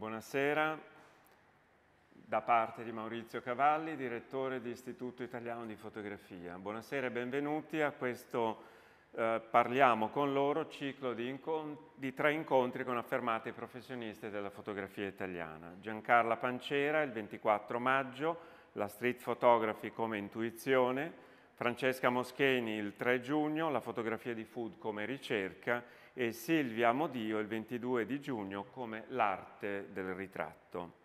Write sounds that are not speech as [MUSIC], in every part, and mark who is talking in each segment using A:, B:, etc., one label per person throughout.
A: Buonasera, da parte di Maurizio Cavalli, direttore di Istituto Italiano di Fotografia. Buonasera e benvenuti a questo eh, Parliamo con loro ciclo di, di tre incontri con affermati professionisti della fotografia italiana. Giancarla Pancera il 24 maggio, la street photography come intuizione, Francesca Moscheni il 3 giugno, la fotografia di food come ricerca e Silvia Amodio il 22 di giugno come l'arte del ritratto.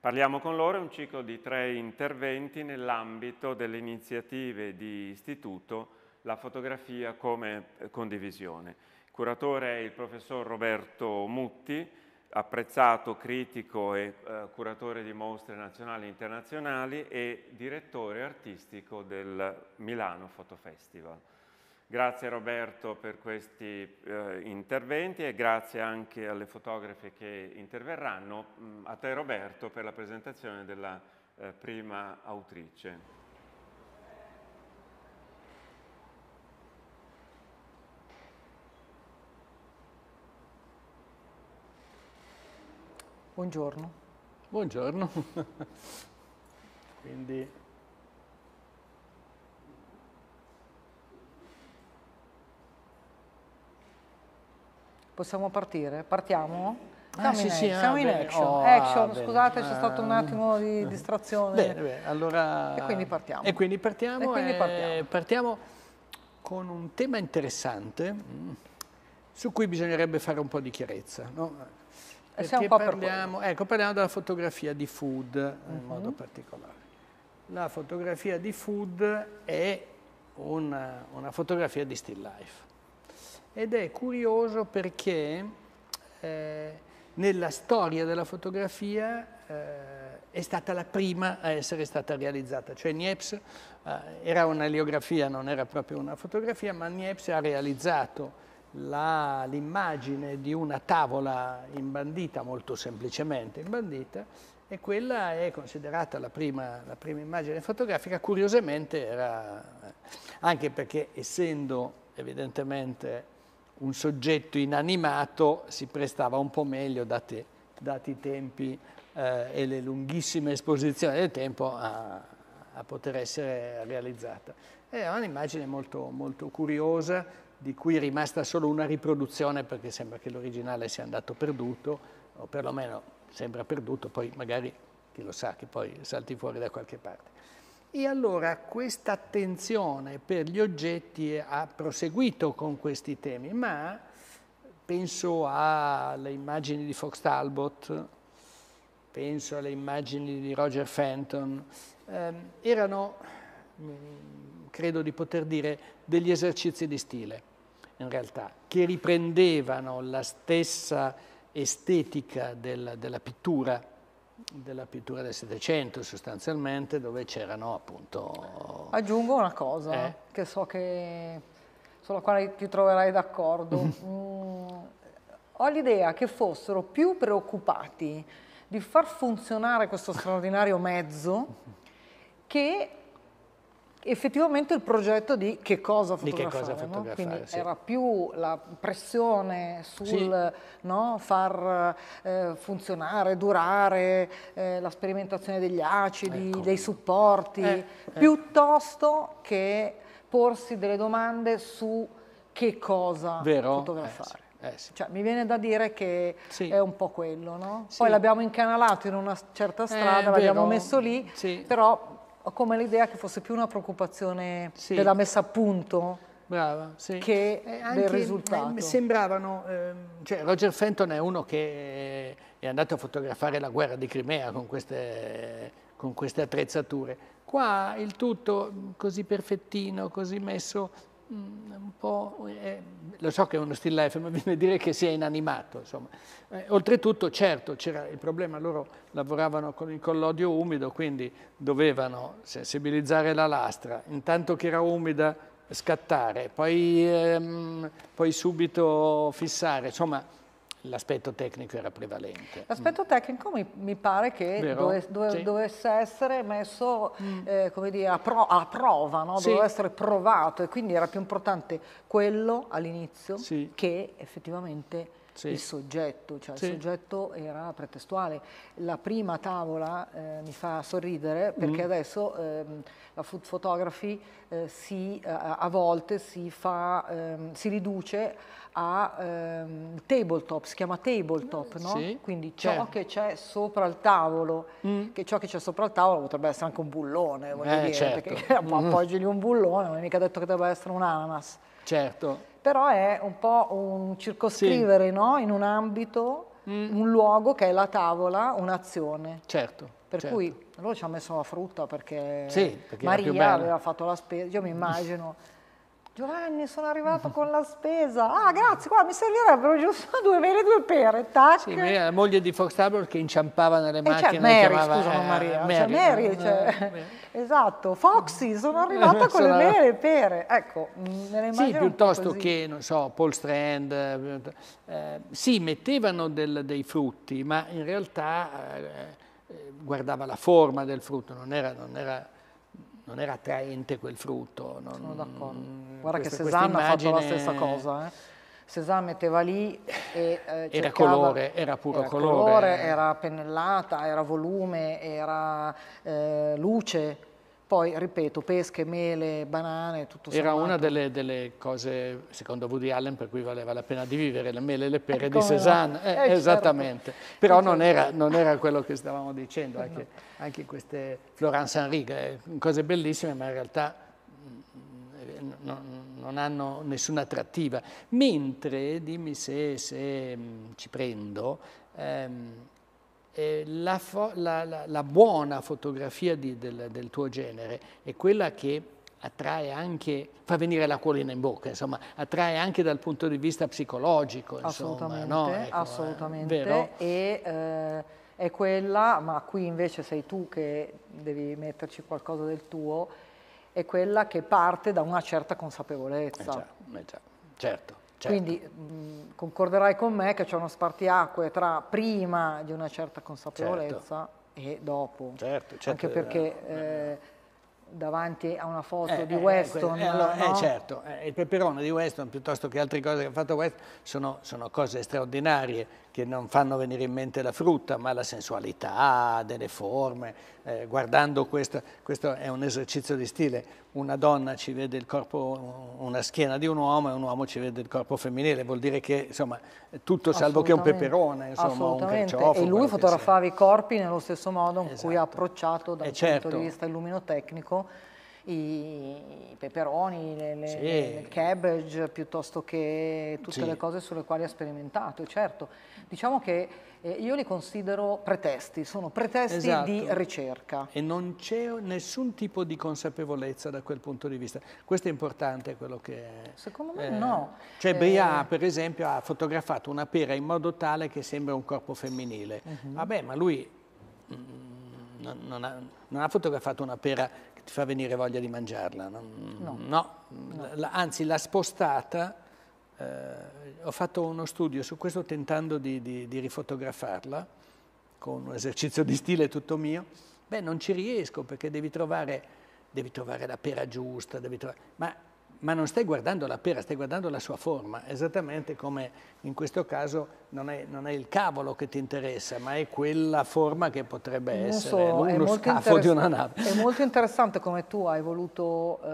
A: Parliamo con loro, è un ciclo di tre interventi nell'ambito delle iniziative di istituto La fotografia come eh, condivisione. Il curatore è il professor Roberto Mutti, apprezzato critico e eh, curatore di mostre nazionali e internazionali e direttore artistico del Milano Foto Festival. Grazie Roberto per questi eh, interventi e grazie anche alle fotografe che interverranno. Mm, a te Roberto per la presentazione della eh, prima autrice.
B: Buongiorno. Buongiorno. [LAUGHS] Quindi
C: Possiamo partire? Partiamo? Ah, sì, sì, ah, siamo ah, in action. Oh, ah, action ah, scusate, c'è ah. stato un attimo di [LAUGHS] distrazione. Bene, bene, allora... E quindi partiamo. E
B: quindi partiamo. E quindi eh, partiamo. E partiamo con un tema interessante mm, su cui bisognerebbe fare un po' di chiarezza. No?
C: Eh, Perché parliamo,
B: per ecco, parliamo della fotografia di food uh -huh. in mhm. modo particolare. La fotografia di food è una, una fotografia di still life ed è curioso perché eh, nella storia della fotografia eh, è stata la prima a essere stata realizzata, cioè Niepce eh, era un'eliografia, non era proprio una fotografia, ma Niepce ha realizzato l'immagine di una tavola imbandita, molto semplicemente imbandita, e quella è considerata la prima, la prima immagine fotografica, curiosamente era, anche perché essendo evidentemente un soggetto inanimato si prestava un po' meglio dati, dati i tempi eh, e le lunghissime esposizioni del tempo a, a poter essere realizzata. È un'immagine molto, molto curiosa di cui è rimasta solo una riproduzione perché sembra che l'originale sia andato perduto o perlomeno sembra perduto, poi magari chi lo sa che poi salti fuori da qualche parte. E allora questa attenzione per gli oggetti ha proseguito con questi temi, ma penso alle immagini di Fox Talbot, penso alle immagini di Roger Fenton, eh, erano, mm, credo di poter dire, degli esercizi di stile, in realtà, che riprendevano la stessa estetica del, della pittura della pittura del Settecento sostanzialmente, dove c'erano appunto...
C: Aggiungo una cosa, eh? che so che sulla quale ti troverai d'accordo. Mm-hmm. mm, ho l'idea che fossero più preoccupati di far funzionare questo straordinario mezzo mm-hmm. che effettivamente il progetto di che cosa fotografare. Di che cosa fotografare no? Quindi sì. era più la pressione sul sì. no, far eh, funzionare, durare, eh, la sperimentazione degli acidi, ecco. dei supporti, eh, eh. piuttosto che porsi delle domande su che cosa Vero? fotografare. Eh, eh sì. cioè, mi viene da dire che sì. è un po' quello, no? Sì. Poi l'abbiamo incanalato in una certa eh, strada, l'abbiamo messo lì, però come l'idea che fosse più una preoccupazione sì. della messa a punto Brava, sì. che eh, anche,
B: del eh, risultato. Mi
C: sembravano, eh,
B: cioè Roger Fenton è uno che è andato a fotografare la guerra di Crimea con queste, con queste attrezzature. Qua il tutto mm, così perfettino, così messo, Mm, un po', eh, lo so che è uno still life, [LAUGHS] ma bisogna dire che sia inanimato. Eh, oltretutto, certo, c'era il problema, loro lavoravano con, il collodio umido, quindi dovevano sensibilizzare la lastra, intanto che era umida scattare, poi, ehm, poi subito fissare, insomma l'aspetto tecnico era prevalente. L'aspetto
C: mm. tecnico mi, mi, pare che dove, dove, sì. dovesse essere messo mm. eh, dire, a, pro, a, prova, no? sì. doveva essere provato e quindi era più importante quello all'inizio sì. che effettivamente sì. il soggetto, cioè sì. il soggetto era pretestuale. La prima tavola eh, mi fa sorridere mm. perché mm. adesso ehm, la food photography eh, si, eh, a volte si, fa, ehm, si riduce a ehm, tabletop, si chiama tabletop, no? sì. quindi ciò certo. che c'è sopra il tavolo, mm. che ciò che c'è sopra il tavolo potrebbe essere anche un bullone, voglio eh, dire, certo. perché [LAUGHS] mm. appoggi un bullone, non è mica detto che debba essere un ananas. Certo. Però è un po' un circoscrivere sì. no? in un ambito, mm. un luogo che è la tavola, un'azione. Certo. Per certo. cui loro ci hanno messo la frutta perché, sì, perché Maria aveva fatto la spesa, io mi immagino Giovanni, sono arrivato con la spesa. Ah, grazie, qua mi servirebbero giusto [LAUGHS] due mele e due pere. Tac. Sì, la moglie di Fox Tabor
B: che inciampava nelle eh, macchine. E Mary, chiamava, scusa, eh, Maria. Mary, cioè, Mary, no? Eh, cioè,
C: eh, [LAUGHS] Mary. esatto. Foxy, sono arrivata con sono... le mele e le pere. Ecco, me le Sì, piuttosto che,
B: non so, Paul Strand. Eh, sì, mettevano del, dei frutti, ma in realtà eh, guardava la forma del frutto, non era... Non era non era attraente quel frutto. Non, Sono d'accordo. Mm, Guarda questa, che Cézanne ha fatto la stessa cosa.
C: Eh. Cézanne metteva lì e eh, Era colore, era puro era colore. colore. Eh. Era pennellata, era volume, era eh, luce. Poi, ripeto, pesche, mele, banane, tutto Era sommato. una
B: delle, delle, cose, secondo Woody Allen, per cui valeva la pena di vivere, le mele e le pere eh, di Cézanne. Eh, eh, certo. esattamente. Certo. Però non era, non era, quello che stavamo dicendo, anche, no. anche queste Florence Henrique, cose bellissime, ma in realtà mm, mm, non, non hanno nessuna attrattiva. Mentre, dimmi se, se mm, ci prendo, ehm, eh, la, la, la, la, buona fotografia di, del, del, tuo genere è quella che attrae anche, fa venire la colina in bocca, insomma, attrae anche dal punto di vista psicologico. Assolutamente, insomma, no? ecco,
C: assolutamente. Eh, e eh, è quella, ma qui invece sei tu che devi metterci qualcosa del tuo, è quella che parte da una certa consapevolezza. Eh già, eh già, certo. Certo. Quindi mh, concorderai con me che c'è uno spartiacque tra prima di una certa consapevolezza certo. e dopo. Certo, certo. Anche perché eh, eh. eh davanti a una foto eh, di eh, Weston... Eh, allora, no? certo,
B: il peperone di Weston piuttosto che altre cose che ha fatto Weston sono, sono cose straordinarie che non fanno venire in mente la frutta, ma la sensualità, delle forme. Eh, guardando questo, questo è un esercizio di stile. Una donna ci vede il corpo, una schiena di un uomo e un uomo ci vede il corpo femminile. Vuol dire che, insomma, tutto salvo che un peperone, insomma, un carciofo. E lui
C: fotografava i corpi nello stesso modo in esatto. cui ha esatto. approcciato dal e punto certo. di vista illuminotecnico i peperoni, le, le, sì. il cabbage, piuttosto che tutte sì. le cose sulle quali ha sperimentato, certo. Diciamo che eh, io li considero pretesti, sono pretesti esatto. di ricerca.
B: E non c'è nessun tipo di consapevolezza da quel punto di vista. Questo è importante quello che... Secondo
C: me eh, no. Cioè Brià, eh...
B: per esempio, ha fotografato una pera in modo tale che sembra un corpo femminile. Uh mhm. -huh. Vabbè, ma lui... Mm, non, ha, non, ha, fotografato una pera ti fa venire voglia di mangiarla. No, no. no. no. anzi l'ha spostata, eh, ho fatto uno studio su questo tentando di, di, di rifotografarla, con un esercizio di stile tutto mio, beh non ci riesco perché devi trovare devi trovare la pera giusta, trovare... ma ma non stai guardando la pera, stai guardando la sua forma, esattamente come in questo caso non è, non è il cavolo che ti interessa, ma è quella forma che potrebbe non essere so, uno scafo di una nave. È
C: molto [LAUGHS] interessante come tu hai voluto ehm,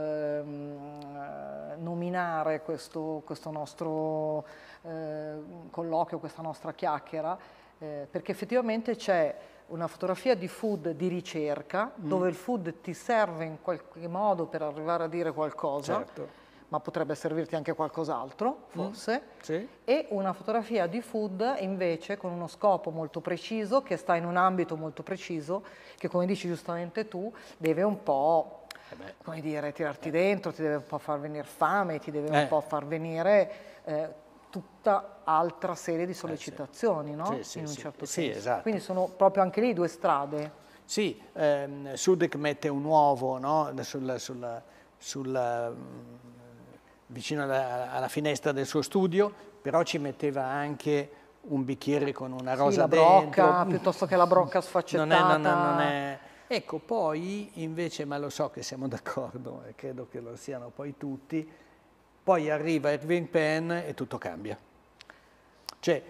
C: eh, nominare questo, questo nostro eh, colloquio, questa nostra chiacchiera, eh, perché effettivamente c'è una fotografia di food di ricerca, mm. dove il food ti serve in qualche modo per arrivare a dire qualcosa, certo. ma potrebbe servirti anche qualcos'altro, mm. forse, mm. sì. e una fotografia di food invece con uno scopo molto preciso, che sta in un ambito molto preciso, che come dici giustamente tu, deve un po'... Eh come dire, tirarti eh. dentro, ti deve un po' far venire fame, ti deve eh. un po' far venire eh, tutta altra serie di sollecitazioni, eh, sì. no? Sì, sì, In un certo senso. Sì, esatto. Quindi sono proprio anche lì due strade.
B: Sì, ehm, Sudek mette un uovo no? sul, sul, sul, mm, vicino alla, alla, finestra del suo studio, però ci metteva anche un bicchiere con una rosa sì, la brocca, dentro. piuttosto che la brocca sfaccettata. [LAUGHS] Non è, non, non, non è... Ecco, poi invece, ma lo so che siamo [LAUGHS] d'accordo e credo che lo siano poi tutti, poi arriva Irving Penn e tutto cambia. Cioè,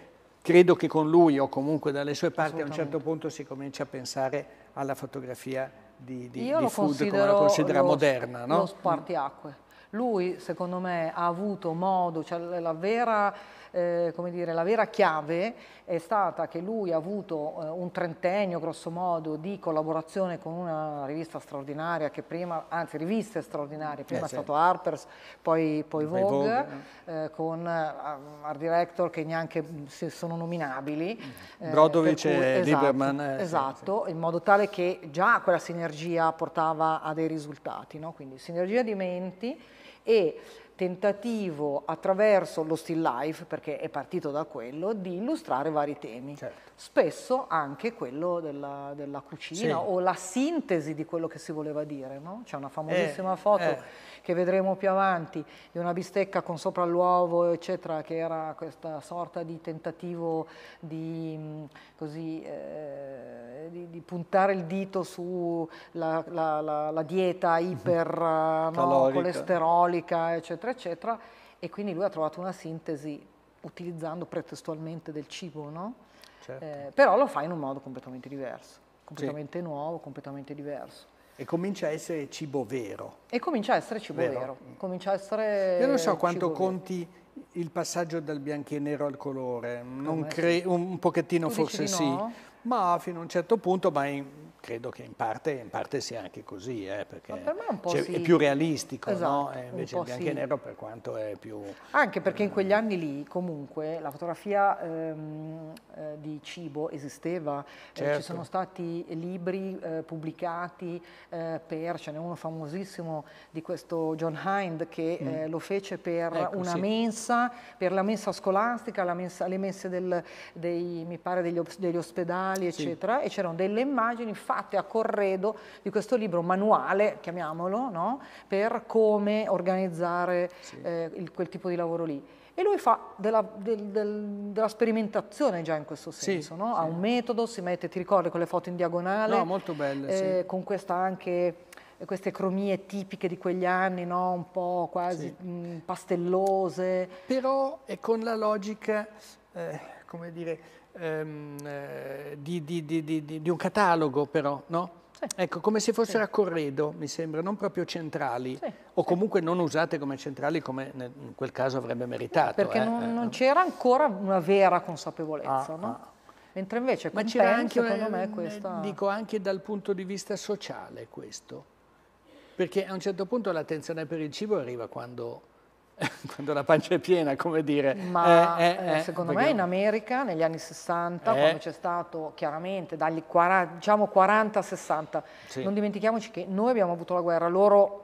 B: credo che con lui o comunque dalle sue parti a un certo punto si comincia a pensare alla fotografia di, di, di food come la considera lo, moderna. No? Lo
C: spartiacque lui secondo me ha avuto modo, cioè la vera, eh, dire, la vera chiave è stata che lui ha avuto eh, un trentennio grosso modo di collaborazione con una rivista straordinaria che prima, anzi riviste straordinarie, prima eh, è certo. stato Harper's, poi, poi Vogue, Vogue no? Eh. Eh, con eh, art director che neanche sono nominabili. Mm. Brodovic cui, e esatto, Lieberman. esatto, sì, sì. in modo tale che già quella sinergia portava a dei risultati, no? quindi sinergia di menti, e tentativo attraverso lo still life, perché è partito da quello, di illustrare vari temi. Certo. Spesso anche quello della, della cucina sì. o la sintesi di quello che si voleva dire. No? C'è una famosissima eh, foto eh. che vedremo più avanti di una bistecca con sopra l'uovo, eccetera, che era questa sorta di tentativo di, mm, così, eh, di, di puntare il dito sulla la, la, la, dieta mhm. ipercolesterolica, eh, no, eccetera eccetera, eccetera, e quindi lui ha trovato una sintesi utilizzando pretestualmente del cibo, no? Certo. Eh, però lo fa in un modo completamente diverso, completamente sì. nuovo, completamente diverso.
B: E comincia a essere cibo vero.
C: E comincia a essere cibo vero. vero. Comincia a essere. Io non so quanto conti
B: vero. il passaggio dal bianco e nero al colore, non cre- un pochettino tu forse no? sì, ma fino a un certo punto, ma in, credo che in parte, in parte sia anche così, eh, perché
C: cioè, sì. è più realistico, esatto, no? invece il bianco sì. e nero
B: per quanto è più...
C: Anche perché in eh, quegli anni lì comunque la fotografia ehm, eh, di cibo esisteva, certo. eh, ci certo. sono stati libri eh, pubblicati per, ce n'è uno famosissimo di questo John Hind che mm. lo fece per ecco, una sì. mensa, per la mensa scolastica, la mensa, le messe del, dei, mi pare degli, degli ospedali eccetera, e c'erano delle immagini fatte fatte a corredo di questo libro manuale, chiamiamolo, no? per come organizzare sì. eh, il, quel tipo di lavoro lì. E lui fa della, del, del, della sperimentazione già in questo senso, sì, no? sì. ha un metodo, si mette, ti ricordi, con le foto in diagonale, no, molto belle, eh, con questa anche queste cromie tipiche di quegli anni, no? un po' quasi sì. mh, mm, pastellose. Però è con la logica,
B: eh, come dire, ehm, eh, di, di, di, di, un catalogo però, no? Ecco, come se fossero sì. a corredo, mi sembra, non proprio centrali, sì. o comunque non usate come centrali come in quel caso avrebbe meritato. Perché eh? non, eh, non
C: eh. c'era ancora una vera consapevolezza, ah, no? Ah. Mentre invece Ma c'era anche, secondo me, questa... Dico
B: anche dal punto di vista sociale questo, perché a un certo punto l'attenzione per il cibo arriva quando [LAUGHS] quando la pancia è piena, come dire. Ma eh, eh, eh, eh secondo perché... me in
C: America negli anni 60, eh. quando c'è stato chiaramente dagli 40, diciamo 40-60, sì. non dimentichiamoci che noi abbiamo avuto la guerra, loro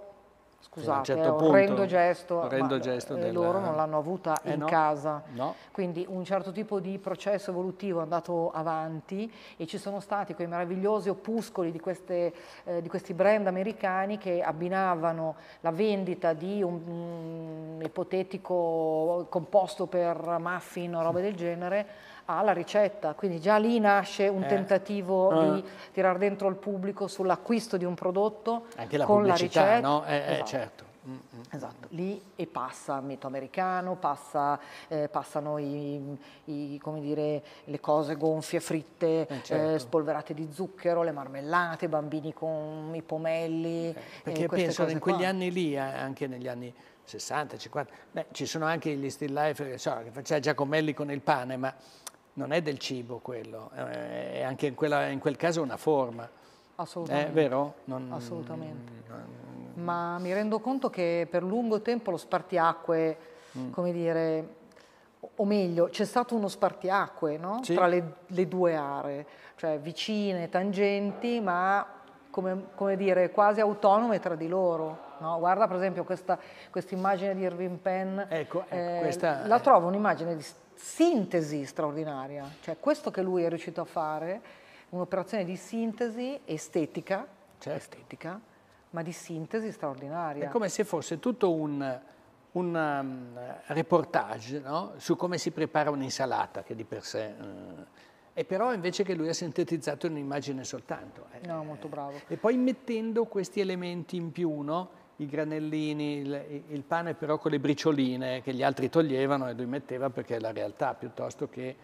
C: Scusate, certo è eh, un orrendo gesto, orrendo eh, gesto eh, del... loro non l'hanno avuta eh in no, casa. No. Quindi un certo tipo di processo evolutivo è andato avanti e ci sono stati quei meravigliosi opuscoli di, queste, eh, di questi brand americani che abbinavano la vendita di un, un mm, ipotetico composto per muffin o roba del genere alla ricetta, quindi già lì nasce un eh. tentativo eh. di tirare dentro il pubblico sull'acquisto di un prodotto Anche la con la ricetta. No? Eh, eh, esatto. certo. Mm, mm. Esatto, lì e passa mito americano, passa, eh, passano i, i, dire, le cose gonfie, fritte, eh, eh certo. eh, spolverate di zucchero, le marmellate, i bambini con i pomelli. Okay. Perché penso in quegli qua.
B: anni lì, anche negli anni 60, 50, beh, ci sono anche gli still life, so, che faceva Giacomelli con il pane, ma non è del cibo quello, eh, è anche in, quella, in quel caso una forma. Assolutamente. È eh, vero? Non, Assolutamente. Non...
C: Ma mi rendo conto che per lungo tempo lo spartiacque, mm. come dire, o meglio, c'è stato uno spartiacque no? sì. tra le, le, due aree, cioè vicine, tangenti, ma come, come dire, quasi autonome tra di loro. No? Guarda per esempio questa, immagine di Irving Penn, ecco, ecco, eh, la trovo un'immagine di sintesi straordinaria, cioè questo che lui è riuscito a fare, un'operazione di sintesi estetica, certo. estetica, ma di sintesi straordinaria.
B: È come se fosse tutto un, un um, reportage no? su come si prepara un'insalata che di per sé... Uh, e però invece che lui ha sintetizzato in un'immagine soltanto.
C: Eh. No, molto bravo.
B: E poi mettendo questi elementi in più, no? i granellini, il, il, pane però con le bricioline che gli altri toglievano e lui metteva perché è la realtà, piuttosto che,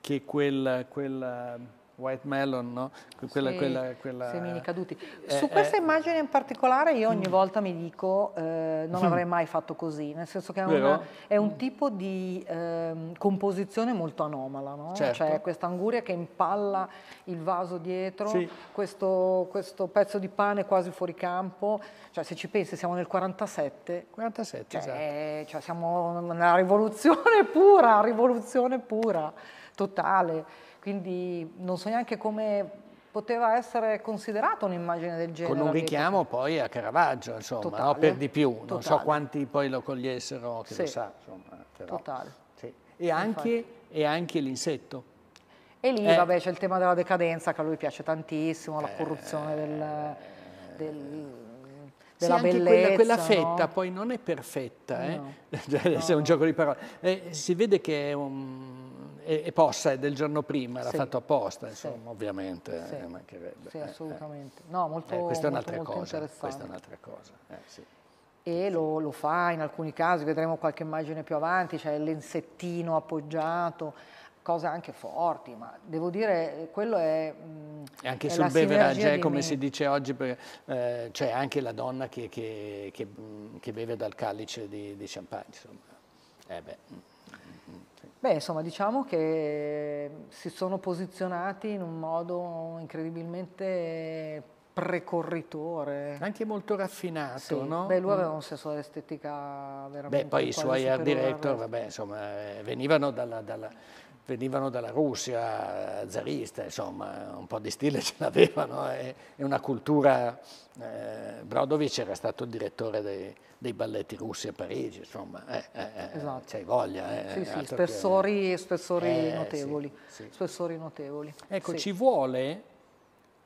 B: che quel, quel White Melon, no? quella, sì, quella, quella, semini eh. caduti. Eh, Su questa eh,
C: immagine in particolare io ogni mm. volta mi dico eh, non mm. avrei mai fatto così, nel senso che è, una, è un mm. tipo di ehm, composizione molto anomala, no? certo. cioè questa anguria che impalla il vaso dietro, sì. questo, questo, pezzo di pane quasi fuori campo, cioè se ci pensi siamo nel 47, 47 cioè, esatto. Eh, cioè siamo nella rivoluzione [LAUGHS] pura, rivoluzione pura, totale. Quindi non so neanche come poteva essere considerata un'immagine del genere. Con un richiamo
B: poi a Caravaggio, insomma, totale, no? per di più. Totale. Non so quanti poi lo cogliessero, che sì. lo sa, insomma. Però. Totale. Sì.
C: E, anche,
B: e anche l'insetto.
C: E lì, eh. vabbè, c'è il tema della decadenza che a lui piace tantissimo, la eh. corruzione eh. del, del, della sì, bellezza. Quella, quella fetta
B: no? poi non è perfetta, no. eh? no. [LAUGHS] Cioè, è un gioco di parole. Eh, si vede che è un e, e possa è del giorno prima, era sì. fatto apposta, insomma, sì. ovviamente, sì. Eh, mancherebbe. Sì, eh, eh. assolutamente. No, molto, eh, questa, è molto, molto cosa, questa è un'altra cosa, eh, sì.
C: E lo, lo, fa in alcuni casi, vedremo qualche immagine più avanti, cioè il lenzettino appoggiato, cose anche forti, ma devo dire, quello è... Mh, mm, anche è sul beverage, eh, come me. si
B: dice oggi, c'è cioè anche la donna che, che, che, mm, che, beve dal calice di, di champagne, insomma. Eh beh. Mm.
C: Beh, insomma, diciamo che si sono posizionati in un modo incredibilmente precorritore. Anche molto raffinato, sì. no? Beh, lui aveva mm. un senso dell'estetica veramente Beh, poi i suoi art director, vabbè,
B: insomma, eh, venivano dalla, dalla venivano dalla Russia, eh, zarista, insomma, un po' di stile [LAUGHS] ce l'avevano e, eh, e, una cultura, eh, Brodovic era stato il direttore dei, dei balletti russi a Parigi, insomma, eh, eh, eh esatto. c'hai voglia. sì, sì, spessori, che... spessori notevoli, sì, sì.
C: spessori notevoli. Ecco, sì. ci
B: vuole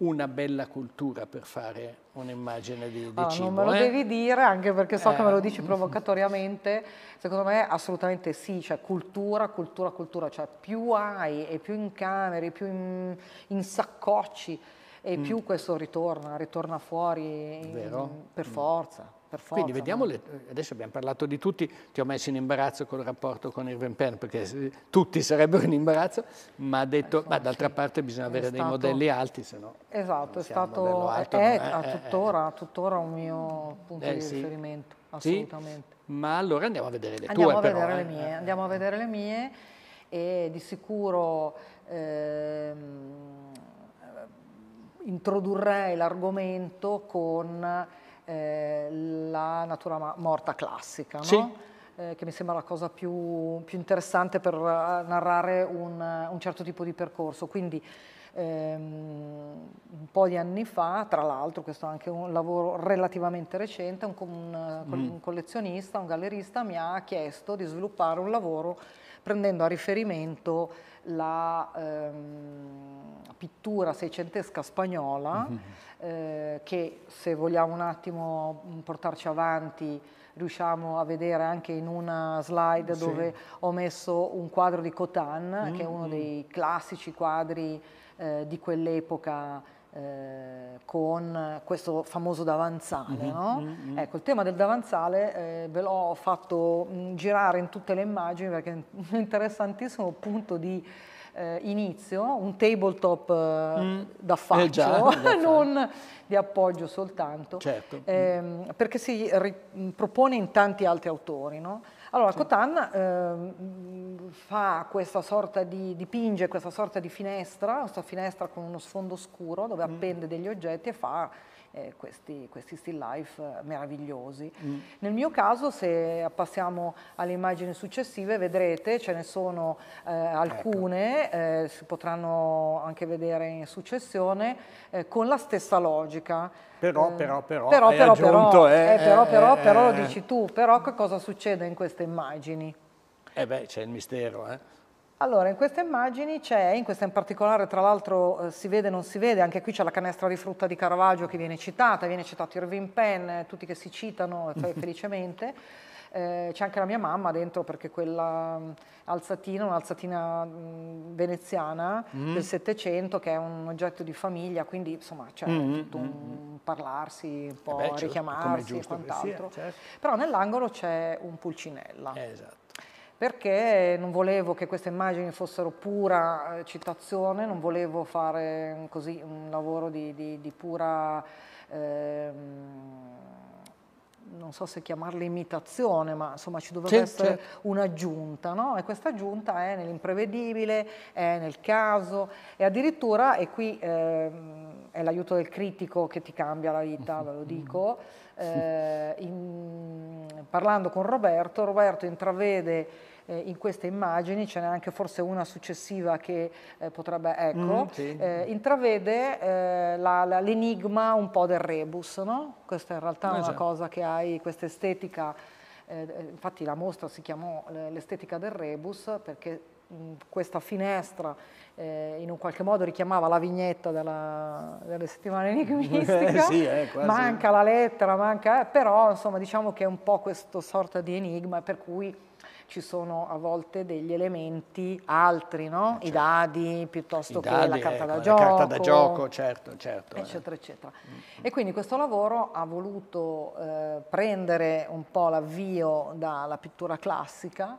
B: una bella cultura per fare un'immagine di, di ah, cibo. Non me lo eh? devi
C: dire, anche perché so eh. che me lo eh. dici provocatoriamente, secondo me assolutamente sì, cioè cultura, cultura, cultura, cioè più hai e più in camere, più in, in saccocci e mm. più questo ritorna, ritorna fuori in, per mm. forza. Forza, Quindi vediamo, le,
B: eh, adesso abbiamo parlato di tutti, ti ho messo in imbarazzo col rapporto con Irving Penn, perché tutti sarebbero in imbarazzo, ma, ha detto, eh, ma d'altra parte bisogna avere stato, dei modelli alti, se no...
C: Esatto, è stato, alto, è, è, è, eh, tuttora, tuttora, un mio punto eh, di sì. riferimento, assolutamente.
B: Sì? Ma allora andiamo a vedere le andiamo tue, a vedere però, le
C: mie, eh. Andiamo a vedere le mie e di sicuro... Ehm, introdurrei l'argomento con la natura morta classica, no? sì. eh, che mi sembra la cosa più, più interessante per eh, narrare un, un certo tipo di percorso. Quindi ehm, un po' di anni fa, tra l'altro questo è anche un lavoro relativamente recente, un, un, eh, mm. un collezionista, un gallerista mi ha chiesto di sviluppare un lavoro prendendo a riferimento la ehm, pittura seicentesca spagnola mm -hmm. eh, che se vogliamo un attimo mm, portarci avanti riusciamo a vedere anche in una slide sì. dove ho messo un quadro di Cotan mm -hmm. che è mm, uno mm. dei classici quadri eh, di quell'epoca eh, con questo famoso davanzale. Mm-hmm, no? mm-hmm. Ecco, il tema del davanzale eh, ve l'ho fatto mm, girare in tutte le immagini perché è un [LAUGHS] interessantissimo punto di eh, inizio, un tabletop eh, mm. da eh, faccio, eh, già, [LAUGHS] non di appoggio soltanto, certo. ehm, perché si ripropone in tanti altri autori. No? Allora, Cotan eh, fa questa sorta di, dipinge questa sorta di finestra, questa finestra con uno sfondo scuro dove mm. appende degli oggetti e fa eh, questi, questi, still life eh, meravigliosi. Mm. Nel mio caso, se passiamo alle immagini successive, vedrete, ce ne sono eh, ecco. alcune, ecco. si potranno anche vedere in successione, eh, con la stessa logica. Però, però, però, però, hai però, aggiunto, però, però, però, però dici tu, però che cosa succede in queste immagini?
A: Eh beh, c'è il
B: mistero, eh?
C: Allora, in queste immagini c'è, in questa in particolare tra l'altro eh, si vede e non si vede, anche qui c'è la canestra di frutta di Caravaggio che viene citata, viene citato Irving Penn, eh, tutti che si citano eh, [LAUGHS] felicemente, eh, c'è anche la mia mamma dentro perché quella mm, alzatina, un'alzatina mm, veneziana mm. del Settecento che è un oggetto di famiglia, quindi insomma c'è mm, mm tutto un parlarsi, un po' beh, richiamarsi e quant'altro. Sia, certo. Però nell'angolo c'è un pulcinella. esatto perché non volevo che queste immagini fossero pura eh, citazione, non volevo fare mm, così un lavoro di, di, di pura, ehm, non so se chiamarla imitazione, ma insomma ci doveva certo. essere un'aggiunta, no? E questa aggiunta è nell'imprevedibile, è nel caso, e addirittura, e qui ehm, è l'aiuto del critico che ti cambia la vita, ve lo [LAUGHS] dico, eh, in, parlando con Roberto, Roberto intravede eh, in queste immagini, ce n'è anche forse una successiva che eh, potrebbe, ecco, mm, sì. Eh, intravede eh, l'enigma un po' del rebus, no? Questa in realtà è una esatto. cosa che hai, questa estetica, eh, infatti la mostra si chiamò l'estetica del rebus perché mm, questa finestra eh, in un qualche modo richiamava la vignetta della, delle settimane [LAUGHS] enigmistiche, sì, eh, manca la lettera, manca, eh, però insomma diciamo che è un po' questo sorta di enigma per cui ci sono a volte degli elementi altri, no? Eh, certo. i dadi piuttosto I dadi, che la carta ecco, da gioco. La carta da gioco, certo, certo. Eccetera, eh. eccetera. Mm, mm. E quindi questo lavoro ha voluto eh, prendere un po' l'avvio dalla pittura classica,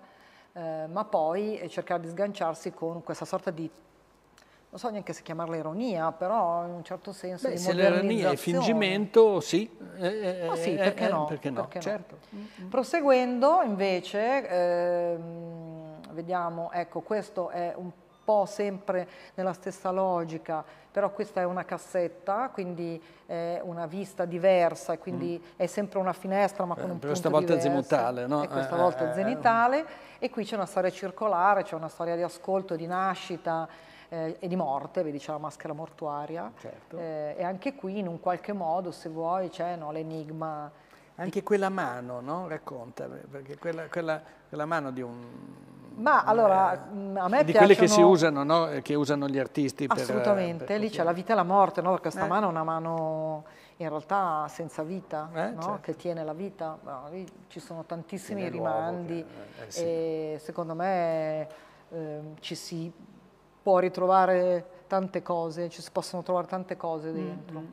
C: eh, ma poi cercare di sganciarsi con questa sorta di non so neanche se chiamarla ironia, però in un certo senso Beh, se l'ironia è fingimento,
B: sì. Eh, oh, eh, sì, perché, eh,
C: no? Eh, eh, perché no? Perché certo. no? Proseguendo invece, ehm, vediamo, ecco, questo è un po' sempre nella stessa logica, però questa è una cassetta, quindi è una vista diversa, quindi mm. è sempre una finestra ma con eh, un questa punto diverso. Questa volta è zenitale, no? E questa eh, volta è zenitale eh, e qui c'è una storia circolare, c'è una storia di ascolto, di nascita, eh, e di morte, vedi c'è la maschera mortuaria. Certo. Eh, e anche qui in un qualche modo, se vuoi, c'è no, l'enigma. Anche di... quella mano, no? Racconta, perché quella, quella, quella mano di un... Ma allora, eh, mm, a me di piacciono... Di quelle che si
B: usano, no? Eh, che usano gli artisti per... Assolutamente, per lì c'è
C: la vita e la morte, no? Perché sta eh. mano è una mano in realtà senza vita, eh, no? certo. che tiene la vita. No, ci sono tantissimi rimandi che, eh, sì. e secondo me eh, ci si può ritrovare tante cose, ci si possono trovare tante cose mm, dentro. Mm -hmm.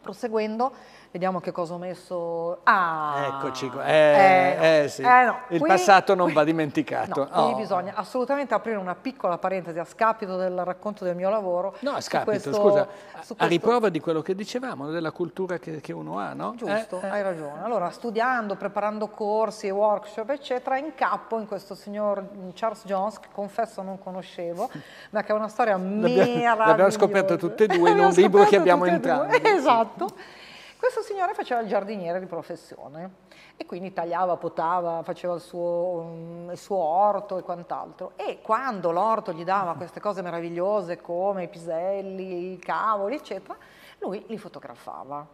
C: Proseguendo, Vediamo che cosa ho messo. Ah!
B: Eccoci qua. Eh, eh, eh, sì. Eh, no. Il qui, passato non qui, va dimenticato. No, oh.
C: bisogna assolutamente aprire una piccola parentesi a scapito del racconto del mio lavoro. No, a scapito, questo, scusa. A riprova
B: di quello che dicevamo, della cultura che, che uno ha, no? Giusto,
C: eh, eh. hai ragione. Allora, studiando, preparando corsi, workshop, eccetera, incappo in questo signor Charles Jones, che confesso non conoscevo, ma che è una storia meravigliosa. L'abbiamo scoperto tutte e due [LAUGHS] in un libro che abbiamo entrambi. Esatto. Sì. Questo signore faceva il giardiniere di professione e quindi tagliava, potava, faceva il suo, mm, il suo orto e quant'altro. E quando l'orto gli dava queste cose meravigliose come i piselli, i cavoli, eccetera, lui li fotografava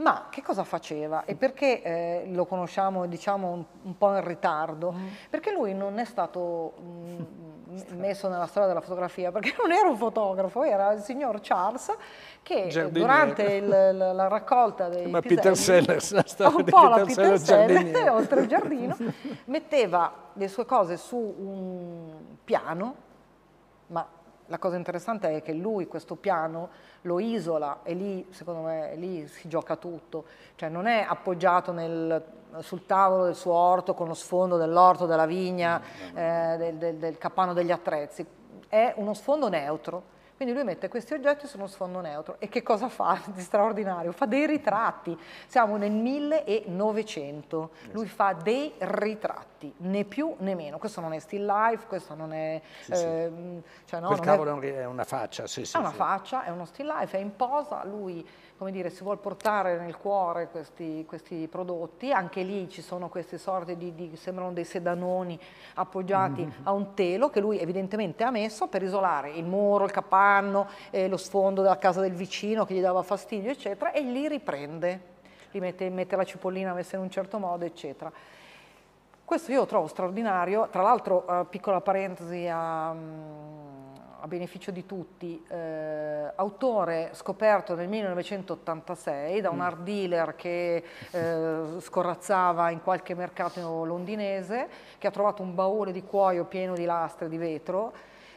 C: ma che cosa faceva e perché eh, lo conosciamo diciamo un, un, po' in ritardo? Mm. Perché lui non è stato mh, mm, [LAUGHS] messo nella storia della fotografia, perché non era un fotografo, era il signor Charles che eh, Giardiniere. durante il, la, la, raccolta dei ma Peter Sellers, [LAUGHS] un po' la Peter Sellers, oltre il giardino, [LAUGHS] metteva le sue cose su un piano la cosa interessante è che lui questo piano lo isola e lì, secondo me, lì si gioca tutto. Cioè non è appoggiato nel, sul tavolo del suo orto con lo sfondo dell'orto, della vigna, eh, del, del, del capanno degli attrezzi. È uno sfondo neutro quindi lui mette questi oggetti su uno sfondo neutro e che cosa fa [LAUGHS] di straordinario? Fa dei ritratti. Siamo nel 1900, lui fa dei ritratti, né più né meno. Questo non è still life, questo non è... Sì, eh, sì. Ehm, cioè no, Quel cavolo
B: è... è... una faccia, sì, sì. È una sì.
C: faccia, è uno still life, è in posa, lui come dire, si vuole portare nel cuore questi, questi, prodotti, anche lì ci sono queste sorte di, di sembrano dei sedanoni appoggiati mm. a un telo che lui evidentemente ha messo per isolare il muro, il capanno, eh, lo sfondo della casa del vicino che gli dava fastidio, eccetera, e li riprende, li mette, mette la cipollina messa in un certo modo, eccetera. Questo io lo trovo straordinario, tra l'altro, eh, piccola parentesi a... Um, a beneficio di tutti, eh, autore scoperto nel 1986 da un mm. art dealer che eh, scorazzava in qualche mercato londinese, che ha trovato un baule di cuoio pieno di lastre di vetro,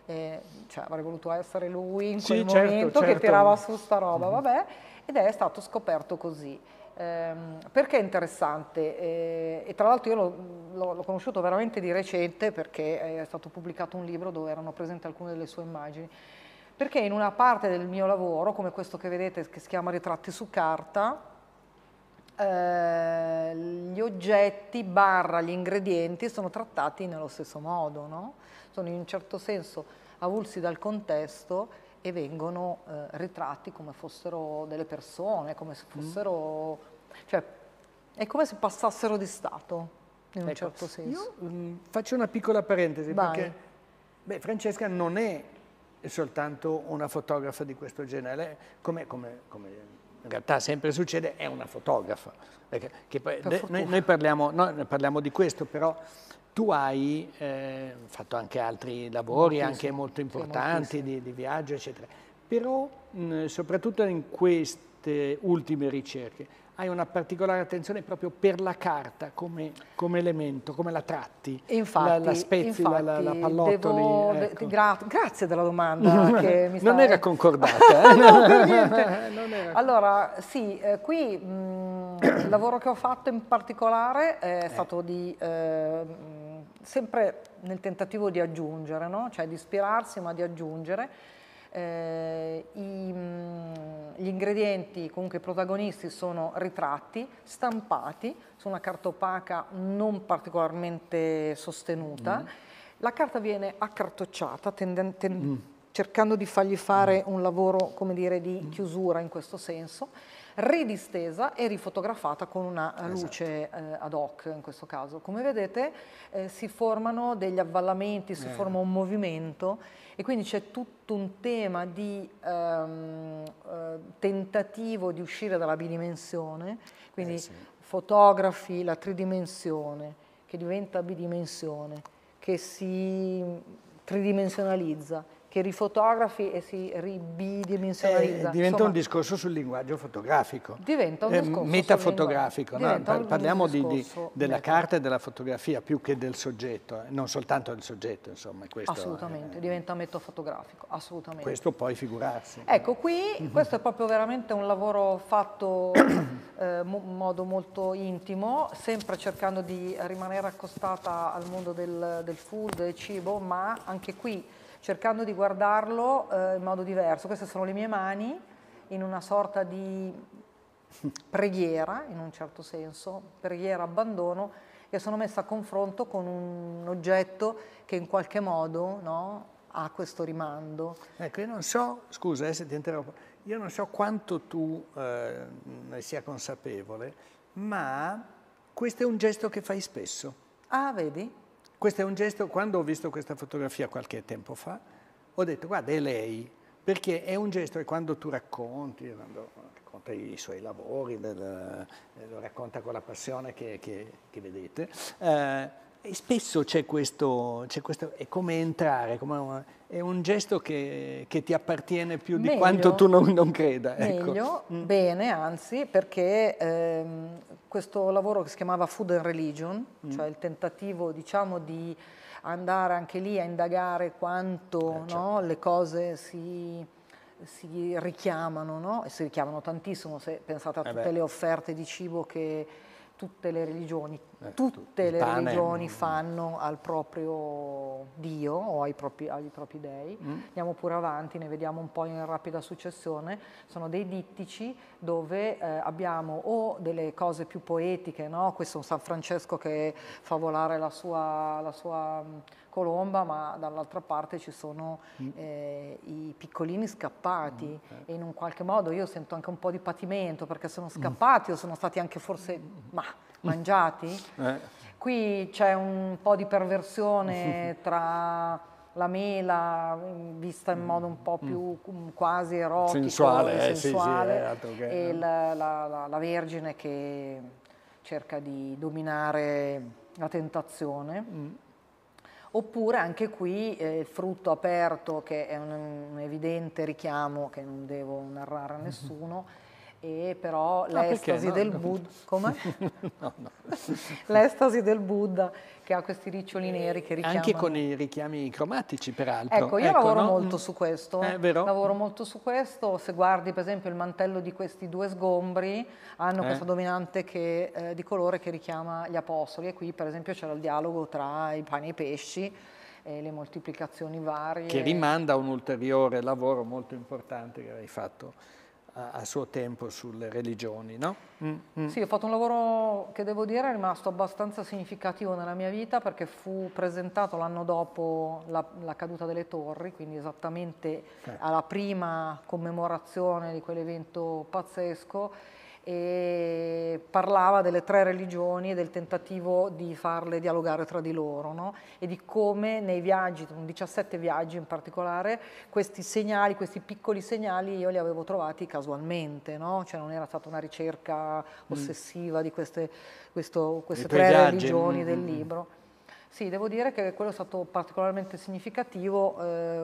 C: eh, cioè, avrei voluto essere lui in quel sì, certo, momento certo, certo. che tirava su sta roba, mm-hmm. vabbè, ed è stato scoperto così. Ehm, perché è interessante? Eh, e tra l'altro io l'ho, l'ho conosciuto veramente di recente perché eh, è stato pubblicato un libro dove erano presenti alcune delle sue immagini. Perché in una parte del mio lavoro, come questo che vedete che si chiama Ritratti su carta, eh, gli oggetti barra gli ingredienti sono trattati nello stesso modo, no? sono in un certo senso avulsi dal contesto e vengono eh, ritratti come fossero delle persone, come se mm. fossero... Mm. Cioè, è come se passassero di stato,
B: in ecco. un certo senso. Io mh, mm, faccio una piccola parentesi, Vai. perché beh, Francesca non è soltanto una fotografa di questo genere, come, come, come in realtà sempre succede, è una fotografa. Perché, che, noi, noi, parliamo, noi, parliamo, di questo, però tu hai eh, fatto anche altri lavori, anche molto importanti, di, di, viaggio, eccetera. Però, mh, soprattutto in queste ultime ricerche, hai una particolare attenzione proprio per la carta come, come elemento, come la tratti, infatti, la, la spezzi, infatti, la, la, pallottoli. Devo, ecco.
C: gra grazie della domanda [LAUGHS] che mi sta... Non era concordata. [LAUGHS] Eh? no, [LAUGHS] non era. Allora, sì, eh, qui... Mh, il lavoro che ho fatto in particolare è eh. stato di, eh, sempre nel tentativo di aggiungere, no? cioè di ispirarsi ma di aggiungere eh, i, mm, gli ingredienti, comunque i protagonisti sono ritratti stampati su una carta opaca non particolarmente sostenuta. Mm. La carta viene accartocciata, tenden, ten, mm. cercando di fargli fare mm. un lavoro, come dire, di chiusura in questo senso ridistesa e rifotografata con una esatto. luce eh, ad hoc in questo caso. Come vedete eh, si formano degli avvallamenti, si eh. forma un movimento e quindi c'è tutto un tema di ehm, eh, tentativo di uscire dalla bidimensione, quindi eh, sì. fotografi la tridimensione che diventa bidimensione, che si tridimensionalizza che rifotografi e si ribidimensionalizza. Eh, diventa Insomma, un
B: discorso sul linguaggio fotografico. Diventa un eh, discorso. Eh, metafotografico, no? parliamo di, di, della meta. carta e della fotografia più che del soggetto, eh. non soltanto del soggetto, insomma. assolutamente,
C: è, eh, diventa metafotografico, assolutamente. Questo
B: poi figurarsi. Ecco,
C: qui mhm. questo è proprio veramente un lavoro fatto [COUGHS] eh, in modo molto intimo, sempre cercando di rimanere accostata al mondo del, del food, del cibo, ma anche qui cercando di guardarlo eh, in modo diverso. Queste sono le mie mani in una sorta di preghiera, in un certo senso, preghiera, abbandono, e sono messa a confronto con un oggetto che in qualche modo no, ha questo rimando.
B: Ecco, io non so, scusa eh, se ti interrompo, io non so quanto tu eh, ne sia consapevole, ma questo è un gesto che fai spesso. Ah, vedi? Questo è un gesto, quando ho visto questa fotografia qualche tempo fa, ho detto guarda è lei, perché è un gesto che quando tu racconti, quando racconta i suoi lavori, eh, lo racconta con la passione che, che, che vedete, eh, spesso c'è questo, questo, è come entrare, come una, è un gesto che, che, ti appartiene più di quanto tu non, non creda. Ecco. Meglio,
C: mm. bene, anzi, perché ehm, questo lavoro che si chiamava Food and Religion, mm. cioè il tentativo diciamo, di andare anche lì a indagare quanto eh, certo. no, le cose si, si richiamano, no? e si richiamano tantissimo se pensate a eh tutte eh le offerte di cibo che tutte le religioni eh, tutte le religioni mm. fanno al proprio Dio o ai propri, agli propri dei. Mm. Andiamo pure avanti, ne vediamo un po' in rapida successione. Sono dei dittici dove eh, abbiamo o delle cose più poetiche, no? questo è un San Francesco che fa volare la sua, la sua mm, colomba, ma dall'altra parte ci sono mm. eh, i piccolini scappati mm, okay. Eh. e in un qualche modo io sento anche un po' di patimento perché sono mm. scappati o sono stati anche forse... Ma, mangiati. Eh. Qui c'è un po' di perversione [LAUGHS] tra la mela mm, vista in modo un po' più mm. Mm, quasi erotico, sensuale, sensuale eh, sì, sì, che, e la, la, la, Vergine che cerca di dominare la tentazione. Mm. Oppure anche qui eh, il frutto aperto che è un, un, evidente richiamo che non devo narrare a [LAUGHS] nessuno, e però no, ah, l'estasi no, del no. Buddha, come? [LAUGHS] no, no. [LAUGHS] l'estasi del Buddha che ha questi riccioli eh, neri che richiama. Anche con
B: i richiami cromatici, peraltro. Ecco, io ecco, lavoro molto mm. su questo. Eh, è vero? Lavoro
C: molto su questo. Se guardi, per esempio, il mantello di questi due sgombri, hanno eh? questa dominante che, eh, di colore che richiama gli apostoli. E qui, per esempio, c'era il dialogo tra i pani e i pesci e le moltiplicazioni varie. Che rimanda
B: a un ulteriore lavoro molto importante che hai fatto a, suo tempo
C: sulle religioni, no? mm, mm. Sì, ho fatto un lavoro che devo dire è rimasto abbastanza significativo nella mia vita perché fu presentato l'anno dopo la, la caduta delle torri, quindi esattamente eh. alla prima commemorazione di quell'evento pazzesco e parlava delle tre religioni e del tentativo di farle dialogare tra di loro no? e di come nei viaggi, 17 viaggi in particolare, questi segnali, questi piccoli segnali io li avevo trovati casualmente, no? cioè non era stata una ricerca mm. ossessiva mm. di queste, questo, queste tre viaggi. religioni mm. del mm, mm. libro. Sì, devo dire che quello è stato particolarmente significativo, eh,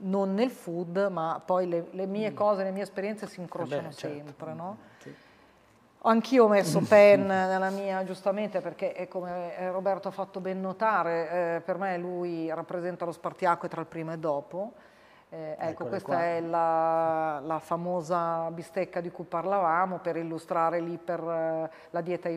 C: non nel food, ma poi le, le mie mm. cose, le mie esperienze si eh incrociano Beh, certo. sempre, no? Anch'io ho messo Penn nella mia, giustamente, perché è come Roberto ha fatto ben notare, eh, per me lui rappresenta lo spartiacque tra il prima e dopo. Eh, ecco, questa qua. è la, la, famosa bistecca di cui parlavamo per illustrare eh, la dieta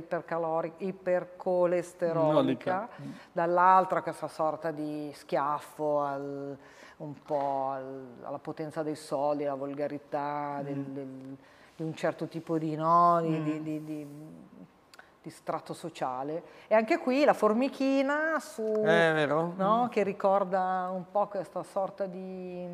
C: ipercolesterolica, dall'altra questa sorta di schiaffo al, un po' al, alla potenza dei soldi, alla volgarità, mm. del, del di un certo tipo di, no, di, mm. di, di, strato sociale. E anche qui la formichina su, eh, no, mm. che ricorda un po' questa sorta di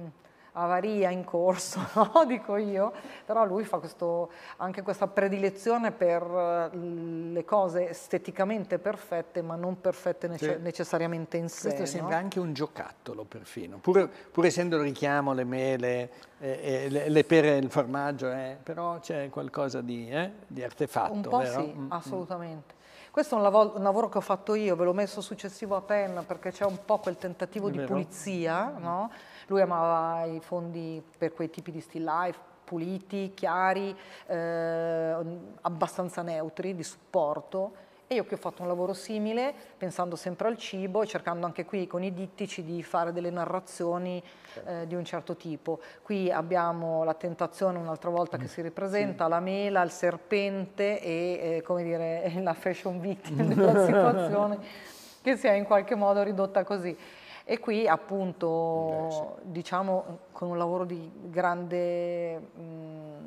C: avaria in corso, [LAUGHS] no? dico io, però lui fa questo, anche questa predilezione per eh, le cose esteticamente perfette ma non perfette nece sì. necessariamente in sé. Questo sembra anche un giocattolo
B: perfino, pur, pur essendo il richiamo, le mele, eh, eh, le, pere, il formaggio, eh, però c'è qualcosa di, eh, di, artefatto. Un po' vero? sì, mm -hmm. assolutamente.
C: Questo è un, lav un, lavoro che ho fatto io, ve l'ho messo successivo a penna perché c'è un po' quel tentativo di pulizia, no? Lui amava i fondi per quei tipi di still life puliti, chiari, eh, abbastanza neutri, di supporto. E io che ho fatto un lavoro simile, pensando sempre al cibo e cercando anche qui con i dittici di fare delle narrazioni eh, di un certo tipo. Qui abbiamo la tentazione un'altra volta che si ripresenta, sì. la mela, il serpente e eh, dire, [LAUGHS] la fashion victim della situazione [LAUGHS] che si è in qualche modo ridotta così. E qui appunto, Beh, sì. diciamo, con un lavoro di grande, mh, mm,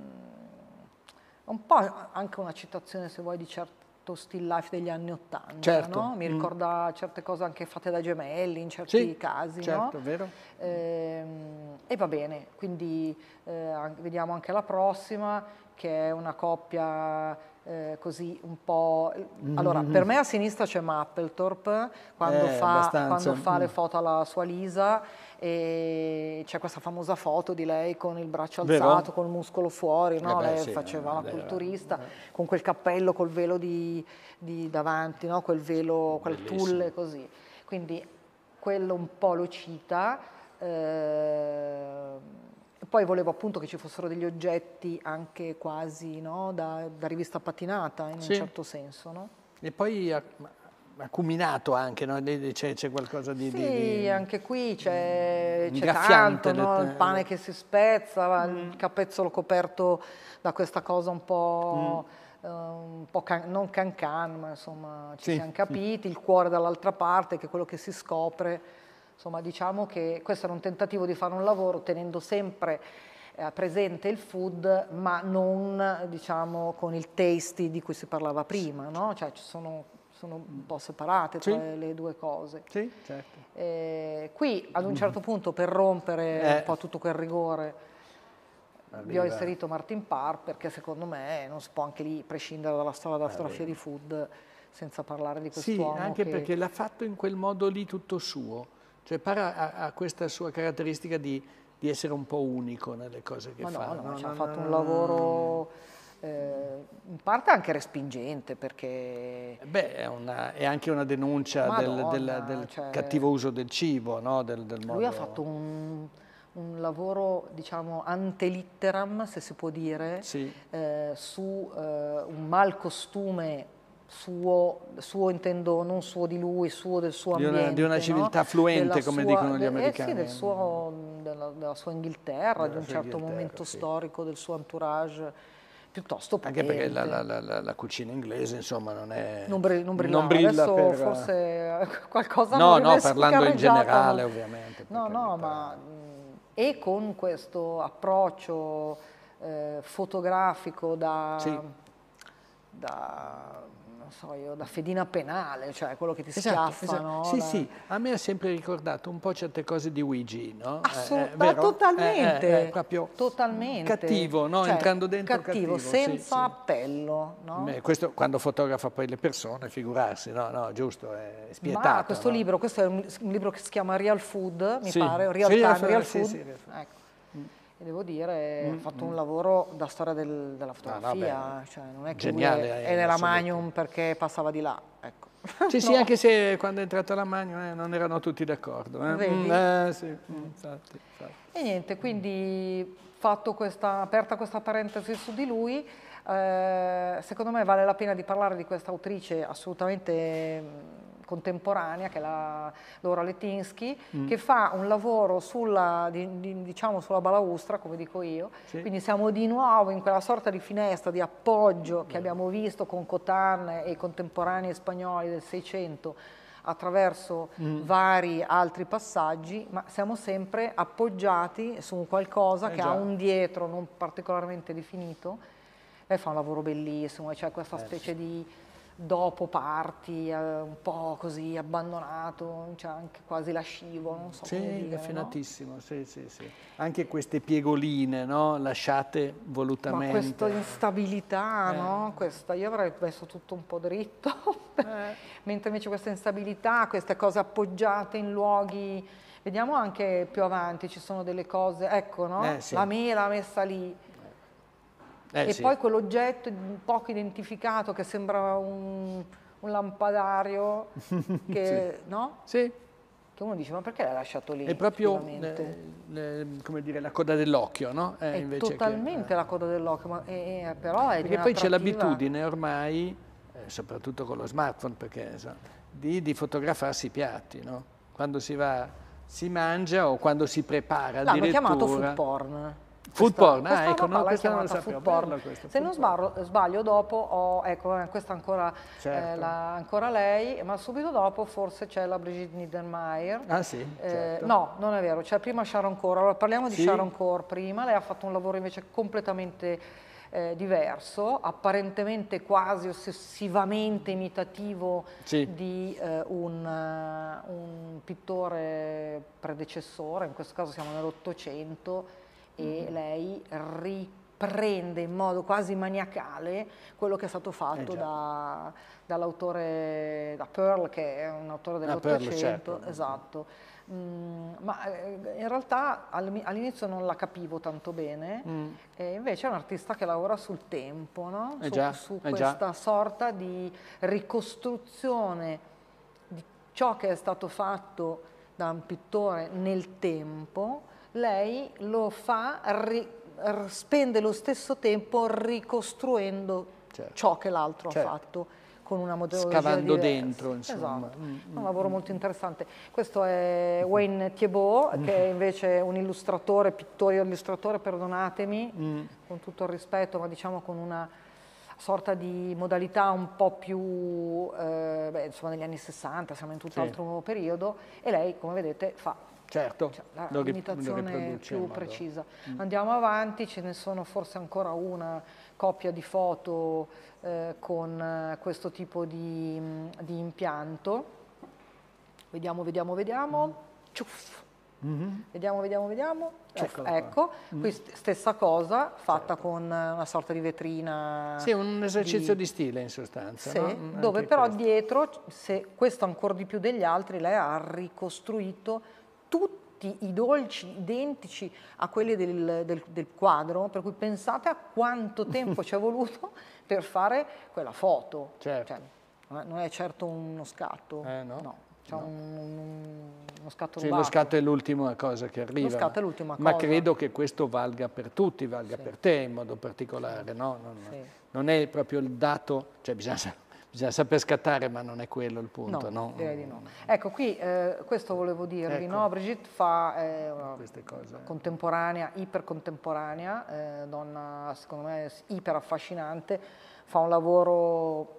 C: un po' anche una citazione se vuoi di certo still life degli anni Ottanta, certo. no? mi mm. ricorda mm. certe cose anche fatte da gemelli in certi sì, casi. Certo, no? vero. Eh, e va bene, quindi eh, vediamo anche la prossima che è una coppia eh, così un po'... Mm-hmm.
A: Allora, mm-hmm. per me a
C: sinistra c'è Mapplethorpe, quando, eh, fa, quando fa le mm. foto alla sua Lisa, e c'è questa famosa foto di lei con il braccio alzato, col muscolo fuori, no? eh beh, lei sì, faceva la eh, culturista, eh. con quel cappello, col velo di, di davanti, no? quel velo, quel tulle così. Quindi quello un po' lo cita. Eh, poi volevo appunto che ci fossero degli oggetti anche quasi no? da, da, rivista patinata in sì. un certo senso. No?
B: E poi acuminato anche, no? c'è, qualcosa di... Sì, di, di,
C: anche qui c'è, mm, tanto, no? il pane che si spezza, mm. il capezzolo coperto da questa cosa un po'... Mm. Uh, un po' can non cancan, ma insomma ci sì. siamo capiti, il cuore dall'altra parte che è quello che si scopre Insomma, diciamo che questo era un tentativo di fare un lavoro tenendo sempre eh, presente il food, ma non diciamo, con il tasty di cui si parlava prima, no? cioè ci sono, sono un po' separate tra sì. le due cose. Sì, certo. eh, qui ad un certo punto per rompere eh. un po' tutto quel rigore vi ho inserito Martin Parr perché secondo me non si può anche lì prescindere dalla storia della ah, fotografia di food senza parlare di quest'uomo. Sì, anche che... perché
B: l'ha fatto in quel modo lì tutto suo cioè Para a questa sua caratteristica di, di essere un po' unico nelle cose che Ma fa. No, no, no ci no, ha fatto un lavoro...
C: Eh, in parte anche respingente perché... Eh beh, è, una,
B: è anche una denuncia Madonna, del, del, del cioè... cattivo uso del cibo, no? del, del modo... Lui ha fatto
C: un, un, lavoro, diciamo, antelitteram, se si può dire, sì. eh, su eh, un costume suo, suo intendo non suo di lui, suo del suo ambiente. Di una, di una civiltà no? fluente, come sua, dicono gli americani. Eh sì, del suo, della, della, sua Inghilterra, della di un certo momento sì. storico, del suo entourage piuttosto potente. Anche perché la,
B: la, la, la, cucina inglese, insomma, non è...
C: Non, bri non, non brilla Adesso per... forse eh, [LAUGHS] qualcosa No, non no, parlando in generale, ovviamente. No, no, ma... Mm, e con questo approccio eh, fotografico da... Sì. da non so io, da fedina penale, cioè quello che ti esatto, esatto. schiaffano. Esatto. Sì, la... sì,
B: a me ha sempre ricordato un po' certe cose di Luigi, no? Eh, Assolutamente, eh, eh, eh, totalmente. Eh, proprio totalmente. cattivo, no? Cioè, Entrando dentro cattivo. cattivo senza sì,
C: appello, no? Beh,
B: questo quando fotografa poi le persone, figurarsi, no? no giusto, è spietato. Ma questo no?
C: libro, questo è un, libro che si chiama Real Food, mi sì. pare, Real sì, Time, Real, Real Food. Real Food. Ecco e devo dire, mm, ha fatto mm. un lavoro da storia del, della ah, fotografia, ah, cioè, non è che Geniale, lui è, nella Magnum perché passava di là, ecco.
B: Sì, [LAUGHS] no. sì, anche se quando è entrata la Magnum eh, non erano tutti d'accordo. Eh. Mm,
C: eh, sì. Mm, mm. infatti, infatti. E niente, quindi questa, aperta questa parentesi su di lui, eh, secondo me vale la pena di parlare di questa autrice assolutamente contemporanea, che è la Laura Letinsky, mm. che fa un lavoro sulla, di, di, diciamo sulla balaustra, come dico io, sì. quindi siamo di nuovo in quella sorta di finestra di appoggio che abbiamo visto con Cotan e i contemporanei spagnoli del Seicento attraverso mm. vari altri passaggi, ma siamo sempre appoggiati su qualcosa eh che già. ha un dietro non particolarmente definito. Lei fa un lavoro bellissimo, c'è cioè questa eh. specie di dopo parti, eh, un po' così abbandonato, cioè anche quasi lascivo, non so. Sì, dire, finatissimo,
B: no? sì, sì, sì. Anche queste piegoline, no? Lasciate volutamente. Ma questa
C: instabilità, eh. no? Questa, io avrei messo tutto un po' dritto, eh. [LAUGHS] mentre invece questa instabilità, queste cose appoggiate in luoghi... Vediamo anche più avanti, ci sono delle cose, ecco, no? Eh, sì. La mela messa lì. Eh, e sì. poi quell'oggetto poco identificato che sembrava un, un lampadario,
B: [LAUGHS] che,
C: sì. no? Sì. Che uno dice, ma perché l'hai lasciato lì? È proprio, eh,
B: eh, come dire, la coda dell'occhio, no? Eh, è totalmente
C: che, eh. la coda dell'occhio, ma è, eh, però è Perché poi c'è l'abitudine
B: ormai, soprattutto con lo smartphone, perché, so, di, di fotografarsi i piatti, no? Quando si va si mangia o quando si prepara L'hanno chiamato food porn. Food porn, ah, ecco, no, questa non lo sapevo, bello questo. Se non sbarro,
C: sbaglio dopo, ho, ecco, eh, questa ancora, eh, certo. eh, la, ancora lei, ma subito dopo forse c'è la Brigitte Niedermayer. Ah sì, eh, certo. No, non è vero, c'è prima Sharon Core, allora parliamo di sì. Sharon Core prima, lei ha fatto un lavoro invece completamente eh, diverso, apparentemente quasi ossessivamente imitativo sì. di eh, un, eh, un pittore predecessore, in questo caso siamo nell'Ottocento, e lei riprende in modo quasi maniacale quello che è stato fatto eh da, dall'autore, da Pearl, che è un autore ah, dell'Ottocento. Certo. Esatto. Mm, ma eh, in realtà all'inizio non la capivo tanto bene, mm. invece è un artista che lavora sul tempo, no? Eh, su, già, su eh, questa già. sorta di ricostruzione di ciò che è stato fatto da un pittore nel tempo lei lo fa, ri, spende lo stesso tempo ricostruendo certo. ciò che l'altro certo. ha fatto con una metodologia Scavando diversa. dentro, insomma. Esatto. Mm, mm un lavoro mm. molto interessante. Questo è Wayne Thiebaud, che mm. è invece un illustratore, pittore illustratore, perdonatemi, mm. con tutto il rispetto, ma diciamo con una sorta di modalità un po' più, eh, beh, insomma negli anni 60, siamo in tutt'altro sì. periodo, e lei, come vedete, fa Certo, cioè, la lo limitazione più precisa. Mm. Andiamo avanti, ce ne sono forse ancora una coppia di foto eh, con eh, questo tipo di, mm, di, impianto. Vediamo, vediamo, vediamo. Mm. Ciuff. Mm -hmm. Vediamo, vediamo, vediamo. Ciuccala ecco, mm. qui stessa cosa, fatta certo. con eh, una sorta di vetrina. Sì, un esercizio di, di stile in sostanza. Sì, no? dove però questo. dietro, se questo ancora di più degli altri, lei ha ricostruito tutti i dolci identici a quelli del, del, del quadro, per cui pensate a quanto tempo ci è [LAUGHS] voluto per fare quella foto. Certo. Cioè, non è certo uno scatto, eh, no. no. C'è no. un, un, uno scatto sì, lo scatto
B: è l'ultima cosa che arriva. Lo scatto è l'ultima cosa. Ma credo che questo valga per tutti, valga sì. per te in modo particolare, sì. no? Non, sì. non, è proprio il dato, cioè bisogna bisogna saper scattare, ma non è quello il punto. No, no? direi di
C: no. Mm. Ecco, qui eh, questo volevo dirvi, ecco. no? Brigitte fa eh, una contemporanea, ipercontemporanea, eh, donna secondo me iperaffascinante, fa un lavoro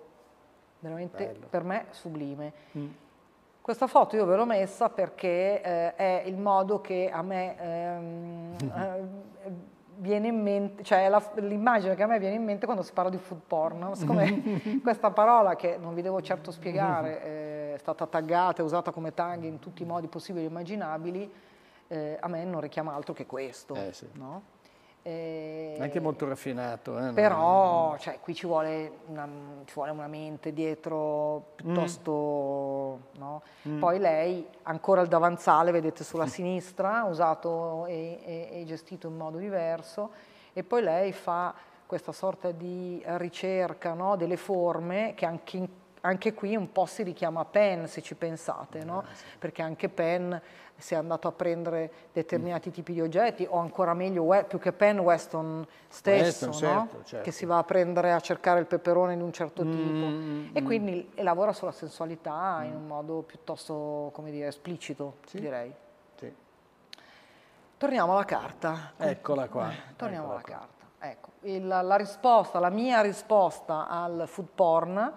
C: veramente Bello. per me sublime. Mm. Questa foto io ve l'ho messa perché eh, è il modo che a me ehm, [LAUGHS] eh, viene in mente, cioè è l'immagine che a me viene in mente quando si parla di food porn, siccome [LAUGHS] questa parola che non vi devo certo spiegare eh, è stata taggata, e usata come tag in tutti i modi possibili e immaginabili, eh, a me non richiama altro che questo. Eh, sì. no? Eh, Anche
B: molto raffinato. Eh, però no?
C: cioè, qui ci vuole, una, ci vuole, una, mente dietro piuttosto... Mm. No? Mm. Poi mm. lei, ancora il davanzale, vedete sulla mm. sinistra, usato e, e, e gestito in modo diverso, e poi lei fa questa sorta di ricerca no? delle forme che anche in anche qui un po' si richiama Penn se ci pensate, no? Eh, perché anche Penn si è andato a prendere determinati mm. tipi di oggetti o ancora meglio più che Penn Weston stesso, Weston, no? certo, certo. che si va a prendere a cercare il peperone in un certo mm, tipo mm, mm, e mm. quindi mm. lavora sulla sensualità in un modo piuttosto dire, esplicito sì. direi. Sì. Torniamo alla carta.
B: Eccola qua. Eh, torniamo Eccola alla
C: qua. carta. Ecco, il, la risposta, la mia risposta al food porn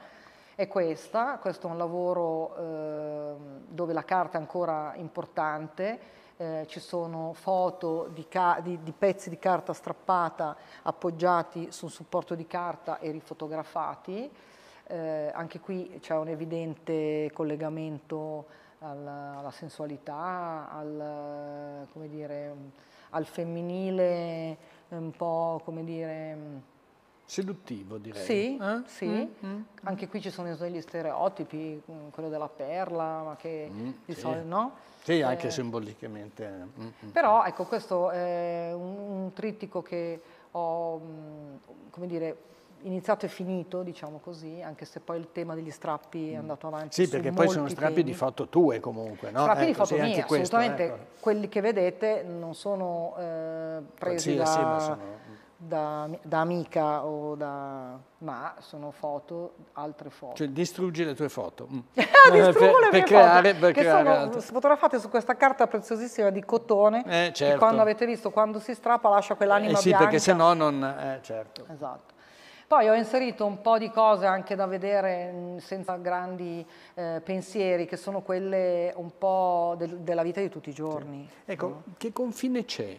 C: è questa, questo è un lavoro eh, dove la carta è ancora importante, eh, ci sono foto di, di, di, pezzi di carta strappata appoggiati su un supporto di carta e rifotografati, eh, anche qui c'è un evidente collegamento alla, alla sensualità, al, dire, al femminile un po' come dire seduttivo direi. Sì, eh? sì. Mm, mm, anche qui ci sono gli stereotipi, mm, quello della perla, ma che mm, di sì. solito no? Sì, eh, anche eh,
B: simbolicamente. Mm, mm,
C: però ecco, questo è un, un trittico che ho, come dire, iniziato e finito, diciamo così, anche se poi il tema degli strappi è andato avanti. Sì, perché poi sono strappi temi. di fatto
B: tue comunque, no? Strappi ecco, di fatto sì, mie, assolutamente. Questo,
C: ecco. Quelli che vedete non sono eh, presi Qualsiasi, da... Sono da, da, amica o da... ma sono foto, altre foto. Cioè
B: distruggi le tue foto. Mm. [LAUGHS] Eh, Distruggo per, le mie per creare, foto, per che creare sono altro.
C: fotografate su questa carta preziosissima di cotone, eh, certo. che quando avete visto, quando si strappa lascia quell'anima eh, sì, bianca. perché se no non... Eh, certo. Esatto. Poi ho inserito un po' di cose anche da vedere mm, senza grandi eh, pensieri, che sono quelle un po' del, della vita di tutti i giorni. Sì. Ecco,
B: no? Mm. che confine c'è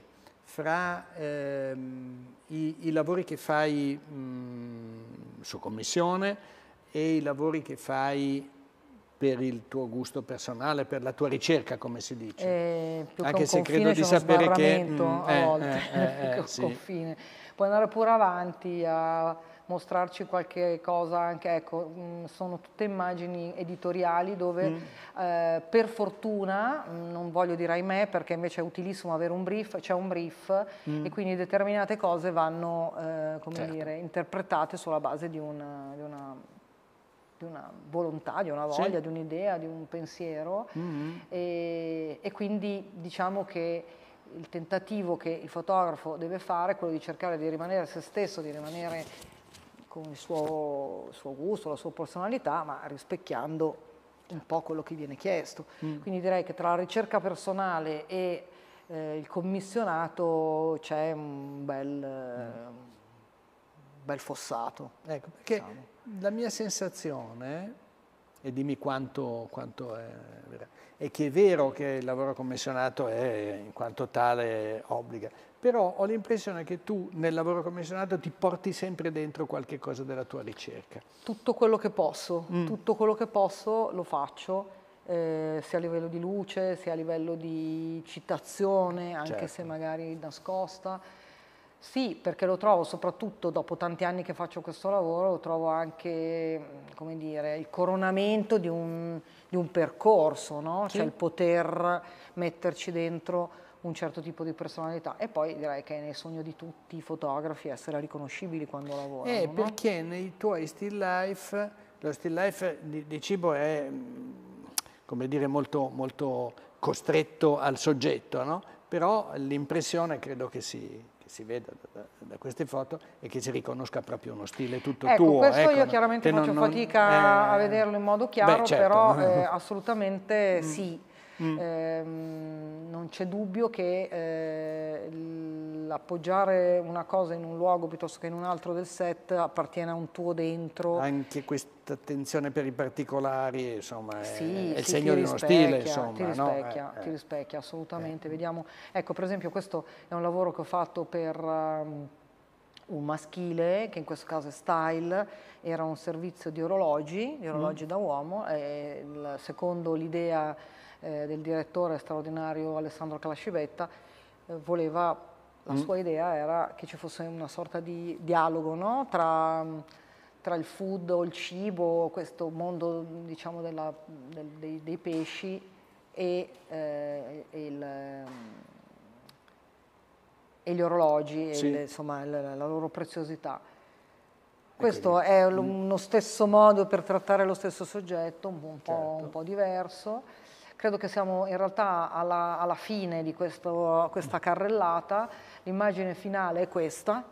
B: fra ehm, i, i, lavori che fai mh, mhmm, su commissione e i lavori che fai per il tuo gusto personale, per la tua ricerca, come si dice.
C: Eh, Anche se credo di sapere che... Mh, mm, a eh, volte, eh, [LAUGHS] eh, eh, sì. confine. Puoi andare pure avanti a mostrarci qualche cosa anche, ecco, mm, sono tutte immagini editoriali dove mm. eh, per fortuna, mm, non voglio dire ahimè perché invece è utilissimo avere un brief, c'è un brief mm. e quindi determinate cose vanno, eh, come certo. dire, interpretate sulla base di una, di una di una volontà, di una voglia, sì. di un'idea, di un pensiero mm-hmm. e, e, quindi diciamo che il tentativo che il fotografo deve fare è quello di cercare di rimanere se stesso, di rimanere con il suo, suo gusto, la sua personalità, ma rispecchiando un po' quello che viene chiesto. Mm. Quindi direi che tra la ricerca personale e eh, il commissionato c'è un bel, mm. bel fossato. Ecco, perché diciamo.
B: la mia sensazione, e dimmi quanto, quanto è vera, è che è vero che il lavoro commissionato è in quanto tale obbliga, però ho l'impressione che tu nel lavoro commissionato ti porti sempre dentro qualche cosa della tua ricerca.
C: Tutto quello che posso, mm. tutto quello che posso lo faccio, eh, sia a livello di luce, sia a livello di citazione, anche certo. se magari nascosta. Sì, perché lo trovo soprattutto dopo tanti anni che faccio questo lavoro, lo trovo anche mm, dire, il coronamento di un, di un percorso, no? sì. cioè il poter metterci dentro un certo tipo di personalità e poi direi che è nel sogno di tutti i fotografi essere riconoscibili quando lavorano.
B: Eh, perché no? nei tuoi still life, lo still life di, di cibo è mm, come dire molto, molto costretto al soggetto, no? però l'impressione credo che si, che si veda da, da, queste foto e che ci riconosca proprio uno stile tutto ecco, tuo. Questo ecco, io chiaramente faccio non, fatica eh,
C: a vederlo in modo chiaro, beh, certo. però [LAUGHS] eh, assolutamente mm. sì. Mm. Eh, non c'è dubbio che eh, l'appoggiare una cosa in un luogo piuttosto che in un altro del set appartiene a un tuo dentro. Anche questa attenzione per i particolari insomma, è, sì, è il sì, segno di uno stile. Insomma, ti rispecchia, no? eh, ti eh. rispecchia assolutamente. Eh. Vediamo, ecco per esempio questo è un lavoro che ho fatto per... Um, un maschile, che in questo caso è Style, era un servizio di orologi, di orologi mm. da uomo, e secondo l'idea eh, del direttore straordinario Alessandro Calascivetta, eh, voleva, la mm. sua idea era che ci fosse una sorta di dialogo no? tra, tra, il food o il cibo, questo mondo diciamo, della, del, dei, dei, pesci e, eh, e il e gli orologi sì. e le, insomma, la, la, loro preziosità. Ecco, questo è mm. uno stesso modo per trattare lo stesso soggetto, un po', certo. un po diverso. Credo che siamo in realtà alla, alla fine di questo, questa carrellata, l'immagine finale è questa.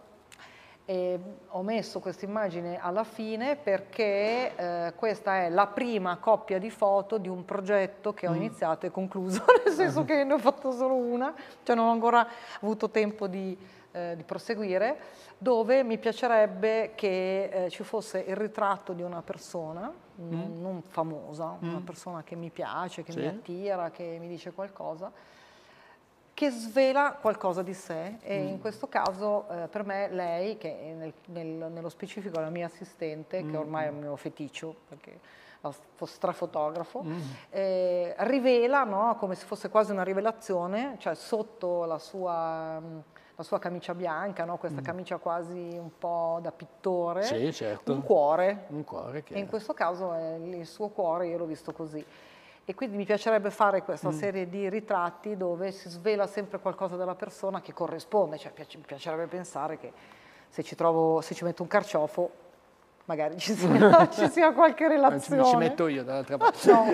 C: E ho messo questa immagine alla fine perché eh, questa è la prima coppia di foto di un progetto che ho mm. iniziato e concluso, [LAUGHS] nel senso ah. che ne ho fatto solo una, cioè non ho ancora avuto tempo di eh, di proseguire, dove mi piacerebbe che eh, ci fosse il ritratto di una persona, mm. non, non famosa, mm. una persona che mi piace, che sì. mi attira, che mi dice qualcosa, che svela qualcosa di sé e mm. in questo caso eh, per me lei, che nel, nel, nello specifico è la mia assistente, che mm. ormai è il mio feticcio, perché strafotografo, mm. eh, rivela no, come se fosse quasi una rivelazione, cioè sotto la sua mm, la sua camicia bianca, no? questa mm. camicia quasi un po' da pittore, sì, certo. un
B: cuore. Un cuore che... E in questo
C: caso è eh, il suo cuore, io l'ho visto così. E quindi mi piacerebbe fare questa mm. serie di ritratti dove si svela sempre qualcosa della persona che corrisponde, cioè mi piacerebbe pensare che se ci, trovo, se ci metto un carciofo magari ci sia, [LAUGHS] ci sia, qualche relazione. Anzi, ci metto io dall'altra parte. no,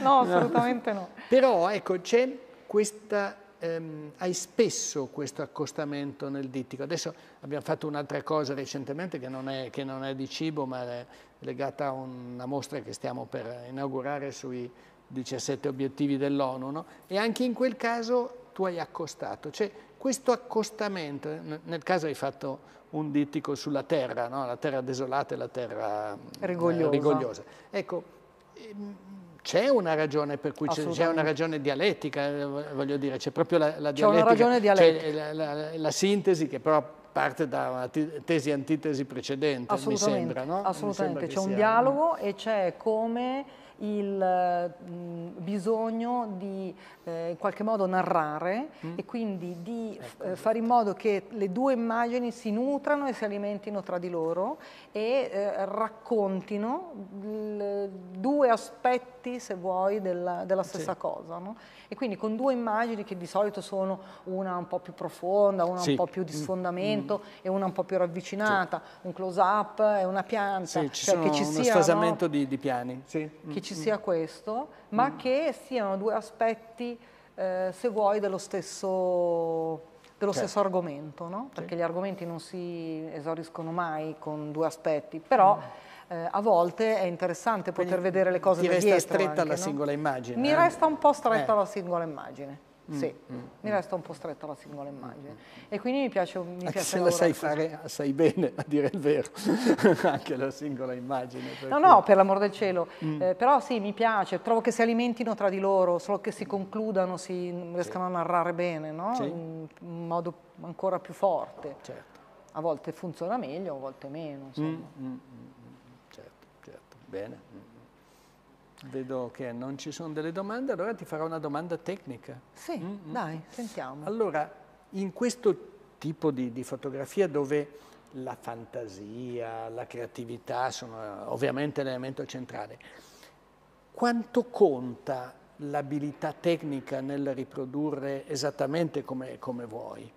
C: no, assolutamente no. Però ecco, c'è
B: questa ehm, hai spesso questo accostamento nel dittico. Adesso abbiamo fatto un'altra cosa recentemente che non, è, che non è, di cibo ma è legata a una mostra che stiamo per inaugurare sui 17 obiettivi dell'ONU no? e anche in quel caso tu hai accostato, cioè questo accostamento, nel caso hai fatto un dittico sulla terra, no? la terra desolata e la terra eh, rigogliosa. rigogliosa. Ecco, ehm, c'è una ragione per cui c'è una ragione dialettica, eh, voglio dire, c'è proprio la, la dialettica, dialettica. La, la, la, sintesi che però parte da una tesi antitesi precedente, mi sembra. No? Assolutamente, c'è un dialogo
C: e c'è come il mh, bisogno di eh, in qualche modo narrare mm. e quindi di ecco. Eh, fare in modo che le due immagini si nutrano e si alimentino tra di loro e eh, raccontino due aspetti, se vuoi, della, della stessa sì. cosa. No? E quindi con due immagini che di solito sono una un po' più profonda, una sì. un po' più di mm. sfondamento mm. e una un po' più ravvicinata, sì. un close up e una pianta. Sì, ci cioè che ci sia, sfasamento
B: no? di, di, piani. Sì. Mm, che mm. ci sia
C: questo, ma mm. che siano due aspetti, eh, se vuoi, dello stesso dello certo. stesso argomento, no? perché sì. gli argomenti non si esauriscono mai con due aspetti, però mm eh, a volte è interessante Quindi poter vedere le cose da dietro. Ti resta stretta anche, la no? singola
B: immagine. Mi eh? resta un
C: po' stretta eh. la singola immagine. Mm, sì, mm, mm. mi resta un po' stretta la singola mm, immagine mm, e quindi mi piace, mi piace se la sai
B: fare, assai bene a dire il vero, [LAUGHS] anche la singola immagine. No, cui... no,
C: per l'amor del cielo, eh, però sì, mi piace, trovo che si alimentino tra di loro, solo che si concludano, si riescano sì. a narrare bene, no? sì. in, in modo ancora più forte. Certo. A volte funziona meglio, a volte meno,
B: insomma. Bene. Vedo che non ci sono delle domande, allora ti farò una domanda tecnica.
C: Sì, mm -hmm. dai, sentiamo.
B: Allora, in questo tipo di, di fotografia dove la fantasia, la creatività sono eh, ovviamente l'elemento centrale, quanto conta l'abilità tecnica nel riprodurre esattamente come, come vuoi?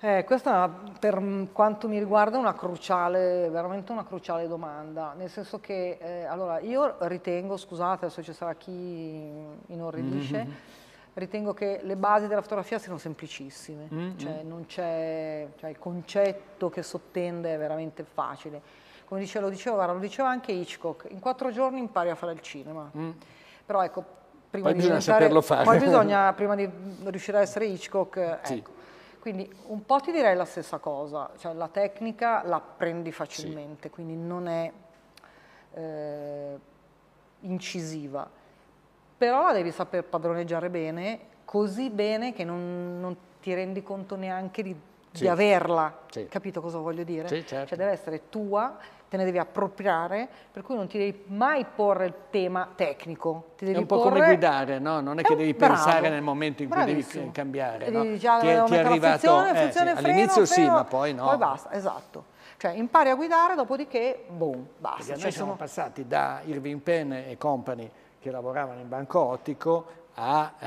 C: Eh, questa per quanto mi riguarda è una cruciale, veramente una cruciale domanda, nel senso che eh, allora, io ritengo, scusate adesso ci sarà chi inorridisce, mm -hmm. ritengo che le basi della fotografia siano semplicissime, mm -hmm. cioè, cioè, il concetto che sottende è veramente facile. Come dicevo, lo dicevo, guarda, lo diceva anche Hitchcock, in quattro giorni impari a fare il cinema, mm. però ecco, prima poi di bisogna saperlo fare. Poi bisogna, [LAUGHS] prima di riuscire a essere Hitchcock, sì. ecco, quindi un po' ti direi la stessa cosa, cioè la tecnica la prendi facilmente, sì. quindi non è eh, incisiva, però la devi saper padroneggiare bene, così bene che non, non ti rendi conto neanche di sì. di averla, sì. capito cosa voglio dire? Sì, certo. Cioè deve essere tua, te ne devi appropriare, per cui non ti devi mai porre il tema tecnico. Ti devi è un po' porre... come
B: guidare, no? non è che è un... devi Bravo. pensare nel momento in cui Bravissimo. devi cambiare. No? Devi, già, ah, ti, è, ti è arrivato funzione, eh, sì. all'inizio sì, ma poi no. Poi basta,
C: esatto. Cioè impari a guidare, dopodiché, boom, basta. Perché cioè, noi cioè, siamo
B: passati da Irving Penn e company che lavoravano in banco ottico a, eh,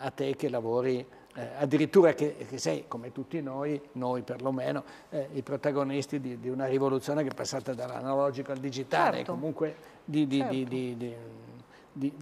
B: a te che lavori eh, addirittura che, che, sei, come tutti noi, noi perlomeno, eh, i protagonisti di, di, una rivoluzione che è passata dall'analogico al digitale, certo. comunque di, di, certo.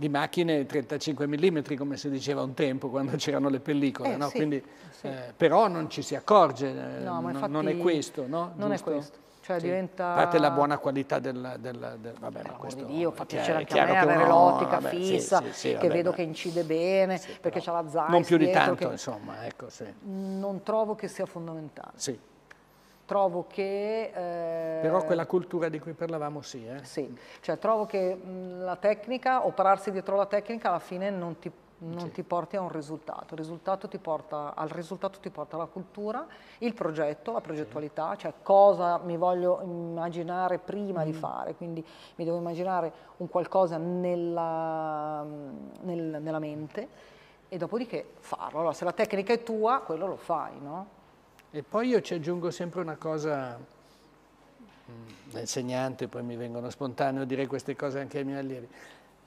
B: di, macchine 35 mm, come si diceva un tempo quando [LAUGHS] c'erano le pellicole, eh, no? sì, Quindi, sì. Eh, però non ci si accorge, eh, no, non, infatti, non è questo, no? Non Giusto? è
C: questo. Cioè sì. diventa... A parte la buona
B: qualità del... del, del vabbè, ma questo... Di Dio, fa piacere anche a me avere no, l'ottica vabbè, fissa, sì, sì, che vabbè, vedo
C: che incide bene, perché c'ha la zaina. Non più di tanto, che...
B: insomma, ecco, sì.
C: Non trovo che sia fondamentale. Sì. Trovo che... Eh... Però quella cultura di cui parlavamo sì, eh? Sì, cioè trovo che mh, la tecnica, o pararsi dietro la tecnica, alla fine non ti non sì. ti porti a un risultato, il risultato ti porta, al risultato ti porta la cultura, il progetto, la progettualità, sì. cioè cosa mi voglio immaginare prima mm. di fare, quindi mi devo immaginare un qualcosa nella, nel, nella mente e dopodiché farlo. Allora se la tecnica è tua, quello lo fai, no?
B: E poi io ci aggiungo sempre una cosa mm, da insegnante, poi mi vengono spontaneo dire queste cose anche ai miei allievi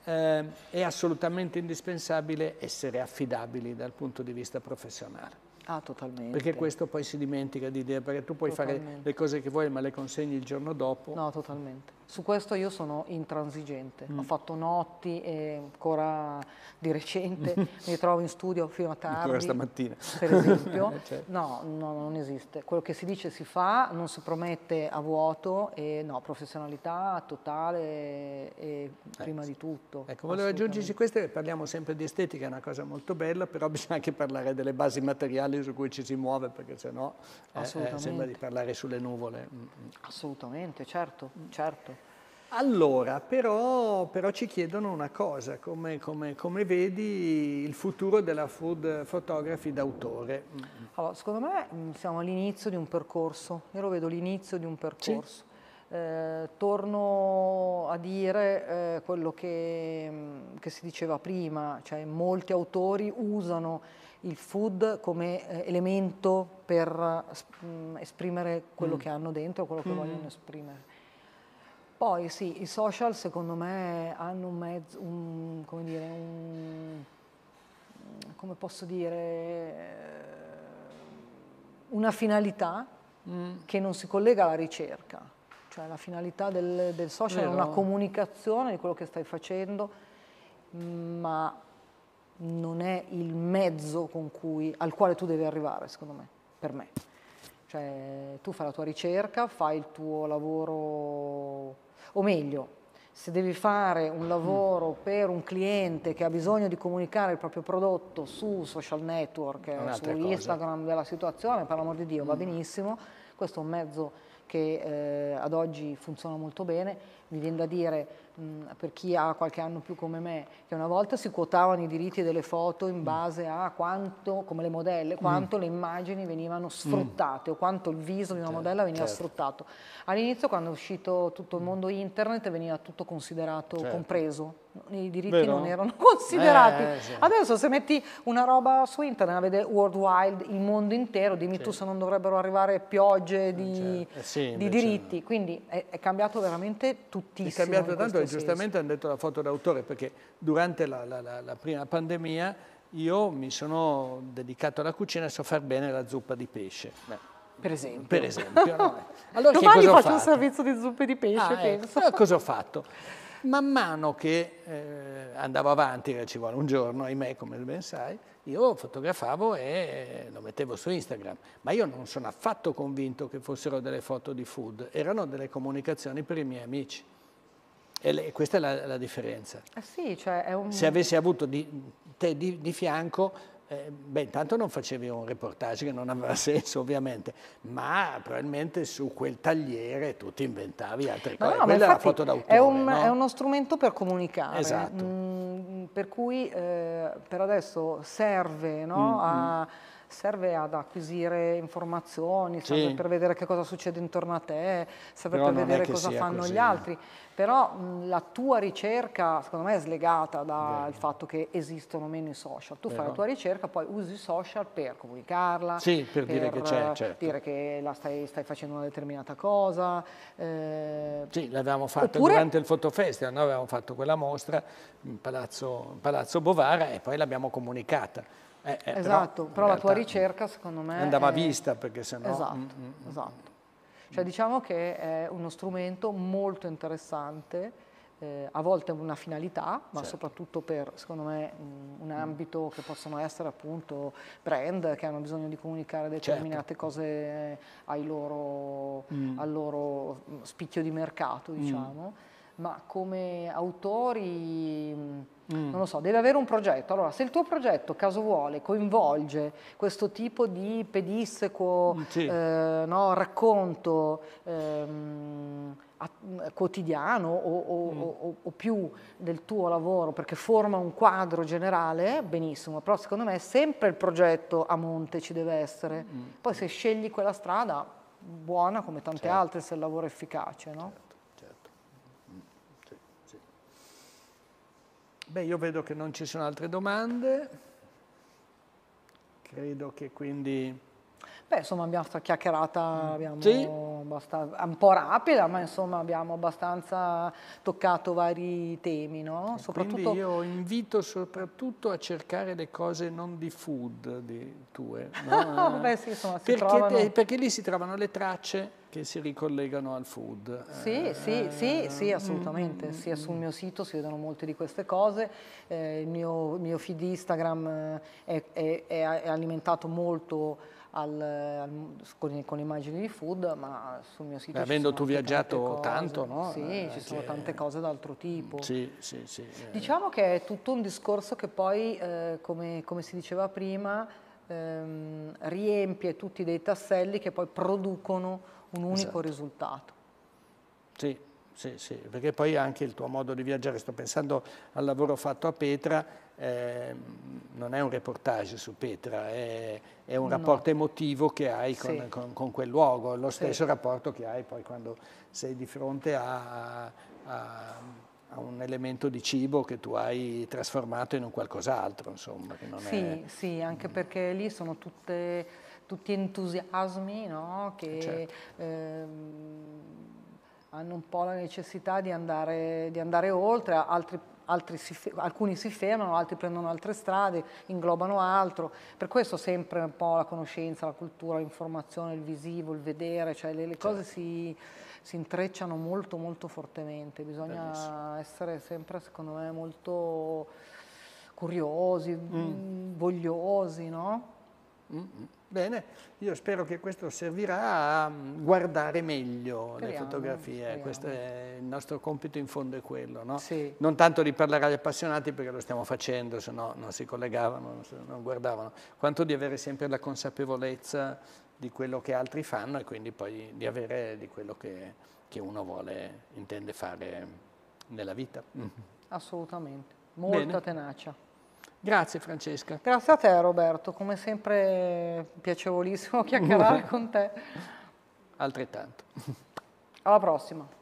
B: eh, è assolutamente indispensabile essere affidabili dal punto di vista professionale.
C: Ah, totalmente. Perché questo
B: poi si dimentica di dire, perché tu puoi totalmente. fare le cose che vuoi ma le consegni il giorno dopo. No,
C: totalmente. Su questo io sono intransigente, mm. ho fatto notti e ancora di recente [LAUGHS] mi trovo in studio fino a tardi. Ancora stamattina. Per esempio. [LAUGHS] Eh, certo. no, no, non esiste. Quello che si dice si fa, non si promette a vuoto e no, professionalità totale e eh, prima di tutto. Ecco, volevo aggiungerci
B: questo, parliamo sempre di estetica, è una cosa molto bella, però [LAUGHS] bisogna anche parlare delle basi materiali settori su cui ci si muove perché sennò eh, eh sembra di parlare sulle nuvole. Mm, mm. Assolutamente, certo, mm. certo. Allora, però, però, ci chiedono una cosa, come, come, come, vedi il futuro della
C: food photography
B: d'autore?
C: Allora, secondo me siamo all'inizio di un percorso, io lo vedo l'inizio di un percorso. Sì. Eh, torno a dire eh, quello che, che si diceva prima, cioè molti autori usano il food come eh, elemento per mm, esprimere quello mm. che hanno dentro, quello che mm. vogliono esprimere. Poi sì, i social secondo me hanno un mezzo, un, come dire, un, mm, come posso dire, eh, una finalità mm. che non si collega alla ricerca. Cioè la finalità del, del social Vero. è una comunicazione di quello che stai facendo, ma non è il mezzo cui, al quale tu devi arrivare, secondo me, per me. Cioè, tu fai la tua ricerca, fai il tuo lavoro, o meglio, se devi fare un lavoro mm. per un cliente che ha bisogno di comunicare il proprio prodotto su social network, su Instagram della situazione, per l'amor di Dio, mm. va benissimo. Questo è un mezzo che eh, ad oggi funziona molto bene mi viene da dire mh, per chi ha qualche anno più come me, che una volta si quotavano i diritti delle foto in mm. base a quanto, come le modelle, mm. quanto mm. le immagini venivano mm. sfruttate mm. o quanto il viso di una certo, modella veniva certo. sfruttato. All'inizio quando è uscito tutto il mondo internet veniva tutto considerato certo. compreso, i diritti Vero? non erano [LAUGHS] considerati. Eh, eh, Adesso se metti una roba su internet, la vede worldwide, il mondo intero, dimmi tu se non dovrebbero arrivare piogge eh, di, certo. eh, sì, di diritti. Quindi è, è cambiato veramente tutto tuttissimo. È cambiato tanto e giustamente
B: hanno detto la foto d'autore perché durante la, la, la, la prima pandemia io mi sono dedicato alla cucina e so far bene la zuppa di pesce. Beh. Per esempio. Per esempio
C: no? [LAUGHS] allora, Domani faccio fatto? un servizio di zuppe di pesce, ah, ecco. penso. Ecco. Eh, cosa
B: ho fatto? Man mano che eh, andavo avanti, ci vuole un giorno, ahimè, come ben sai, io fotografavo e eh, lo mettevo su Instagram, ma io non sono affatto convinto che fossero delle foto di food, erano delle comunicazioni per i miei amici. E le, questa è la, la differenza.
C: Ah sì, cioè un... Se avessi
B: avuto di, te di, di fianco eh, beh, intanto non facevi un reportage che non aveva [LAUGHS] senso ovviamente, ma probabilmente su quel tagliere tu ti inventavi altre cose. No, no, Quella è la foto d'autore. È, un, no? è uno
C: strumento per comunicare. Esatto. Mm, per cui eh, per adesso serve no, mm -hmm. a mm serve ad acquisire informazioni, serve sì. per vedere che cosa succede intorno a te, serve Però per vedere cosa fanno così, gli altri. Però mh, la tua ricerca, secondo me, è slegata dal fatto che esistono meno i social. Tu Vero. fai la tua ricerca, poi usi i social per comunicarla, sì, per, per, dire che c'è, eh, certo. dire che stai, stai, facendo una determinata cosa. Eh, sì, l'avevamo fatto oppure... durante
B: il Fotofestival, noi avevamo fatto quella mostra in Palazzo, in Palazzo Bovara e poi l'abbiamo comunicata eh, eh, esatto, però, però la tua ricerca secondo me... Andava è... vista perché sennò... Esatto, mm, mm, mm, esatto.
A: Cioè
C: diciamo che è uno strumento molto interessante, eh, a volte una finalità, ma certo. soprattutto per, secondo me, mm, un mm. ambito che possono essere appunto brand che hanno bisogno di comunicare certo. determinate certo. cose loro, mm. al loro spicchio di mercato, diciamo ma come autori, mm, mm. non lo so, deve avere un progetto. Allora, se il tuo progetto, caso vuole, coinvolge questo tipo di pedisseco mm, sì. eh, no, racconto ehm, a, mm, quotidiano o, o, mm. o, o, più del tuo lavoro, perché forma un quadro generale, benissimo, però secondo me sempre il progetto a monte ci deve essere. Mm. Poi se scegli quella strada, buona come tante certo. altre, se il lavoro è efficace, no? Certo.
B: Beh, io vedo che non ci sono altre domande, credo che quindi...
C: Beh, insomma, abbiamo questa chiacchierata mm. abbiamo sì. un po' rapida, ma insomma abbiamo abbastanza toccato vari temi, no? Soprattutto... io
B: invito soprattutto a cercare le cose non di food di tue, no? [LAUGHS] Beh, sì, insomma, perché, trovano... perché, lì si trovano le tracce che si ricollegano al food. Sì, eh, sì, sì, eh, sì, mm,
C: assolutamente. Mm, Sia mm, sul mio sito si vedono molte di queste cose. Eh, il mio, mio feed Instagram eh, è, è, è alimentato molto al, al, con, con, immagini di food, ma sul mio sito... Beh, avendo tu viaggiato tanto, no? Sì, eh, ci sono eh. tante cose d'altro tipo.
B: Sì, sì, sì. Eh. Diciamo
C: che è tutto un discorso che poi, eh, come, come si diceva prima, ehm, riempie tutti dei tasselli che poi producono un unico esatto. risultato.
B: Sì, sì, sì, perché poi anche il tuo modo di viaggiare, sto pensando al lavoro fatto a Petra, eh, non è un reportage su Petra, è, è un no. rapporto emotivo che hai con, sì. con, con quel luogo, lo stesso sì. rapporto che hai poi quando sei di fronte a, a, a, un elemento di cibo che tu hai trasformato in un qualcos'altro, insomma. sì, è,
C: sì, anche mh. Mm. perché lì sono tutte, tutti entusiasmi no? che... Eh, certo. Ehm, hanno un po' la necessità di andare, di andare oltre, altri si, alcuni si fermano, altri prendono altre strade, inglobano altro, per questo sempre un po' la conoscenza, la cultura, l'informazione, il visivo, il vedere, cioè le, le certo. cose certo. si, si, intrecciano molto molto fortemente, bisogna Bellissimo. essere sempre secondo me molto curiosi, mm. vogliosi, no? Mm -hmm. Bene, io spero che questo servirà a mm,
B: guardare meglio speriamo, le fotografie, speriamo. questo è il nostro compito in fondo è quello, no? sì. non tanto di parlare agli appassionati perché lo stiamo facendo, se no non si collegavano, non guardavano, quanto di avere sempre la consapevolezza di quello che altri fanno e quindi poi di avere di quello che, che uno vuole, intende fare nella vita.
C: Assolutamente, molta Bene. tenacia. Grazie Francesca. Grazie a te Roberto, come sempre piacevolissimo [LAUGHS] chiacchierare [LAUGHS] con te. Altrettanto. Alla prossima.